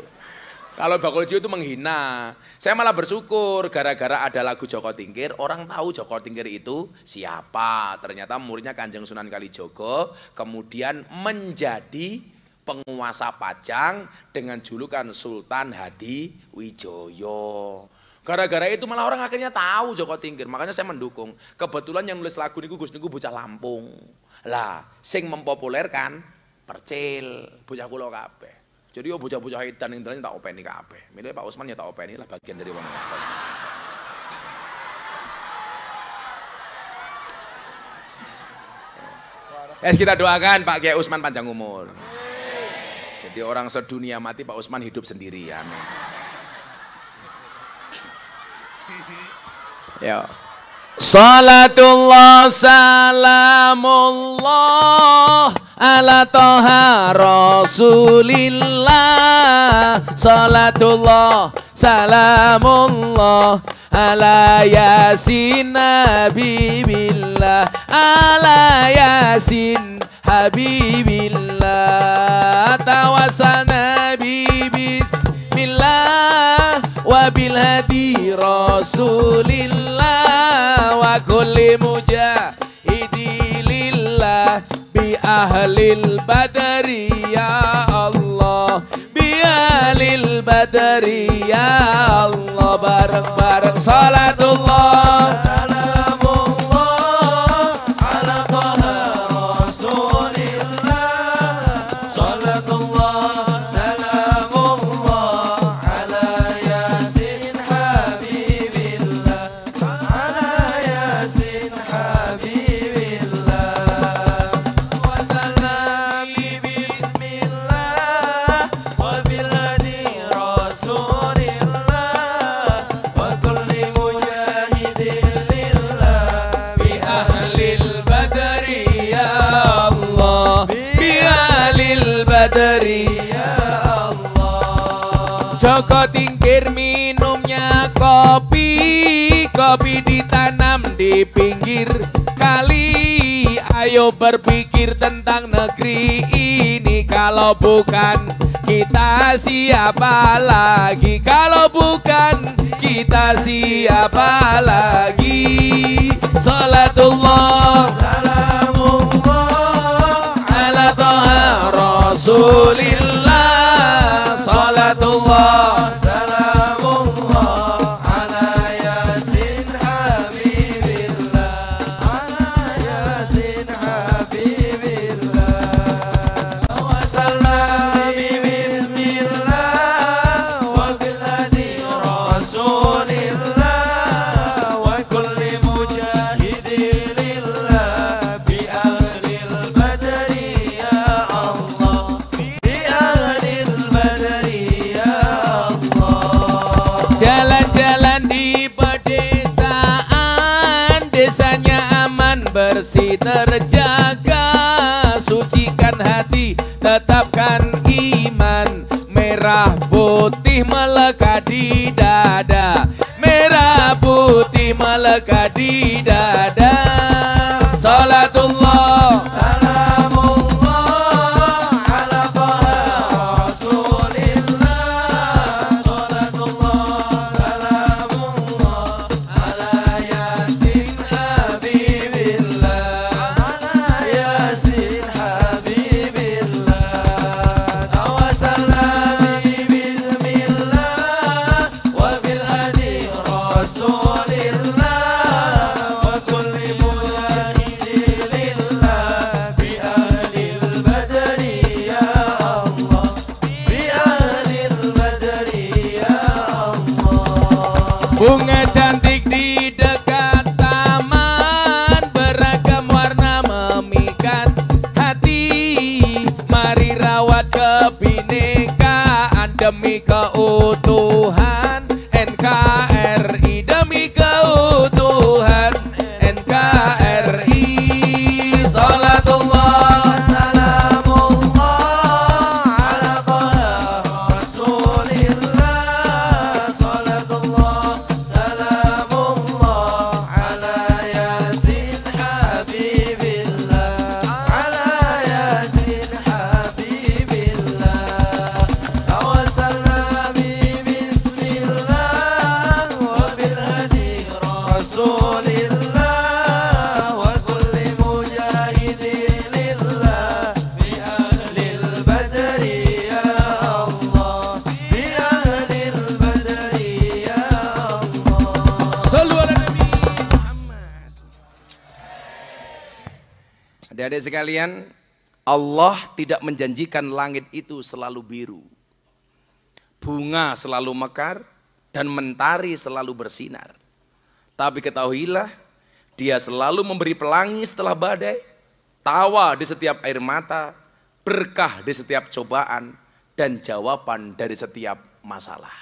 Kalau bakul Jiyu itu menghina. Saya malah bersyukur gara-gara ada lagu Joko Tingkir, orang tahu Joko Tingkir itu siapa. Ternyata muridnya Kanjeng Sunan Kalijogo, kemudian menjadi penguasa Pajang dengan julukan Sultan Hadi Wijoyo. Gara-gara itu malah orang akhirnya tahu Joko Tingkir, makanya saya mendukung. Kebetulan yang nulis lagu ini Gus niku bocah Lampung. Lah, sing mempopulerkan percil bocah kula kabeh. Jadi yo bocah-bocah edan ning dalan tak openi kabeh. Milih Pak Usman ya tak openi lah bagian dari wong edan. Eh kita doakan Pak Kiai Usman panjang umur. Jadi orang sedunia mati Pak Usman hidup sendiri. Amin. Ya. Salatullah salamullah ala toha rasulillah salatullah salamullah ala yasin habibillah ala yasin habibillah tawassana nabi billah wa bil hadi rasulillah wa kulli mujah أهل البدر يا الله بأهل البدر يا الله بارك بارك صلاة الله kopi ditanam di pinggir kali Ayo berpikir tentang negeri ini Kalau bukan kita siapa lagi Kalau bukan kita siapa lagi Salatullah Salamullah Ala Rasulillah jalan di pedesaan Desanya aman, bersih, terjaga Sucikan hati, tetapkan iman Merah putih melekat di dada Merah putih melekat di tidak menjanjikan langit itu selalu biru. Bunga selalu mekar dan mentari selalu bersinar. Tapi ketahuilah, dia selalu memberi pelangi setelah badai, tawa di setiap air mata, berkah di setiap cobaan, dan jawaban dari setiap masalah.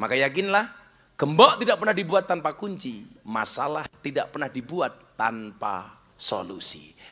Maka yakinlah, gembok tidak pernah dibuat tanpa kunci, masalah tidak pernah dibuat tanpa solusi.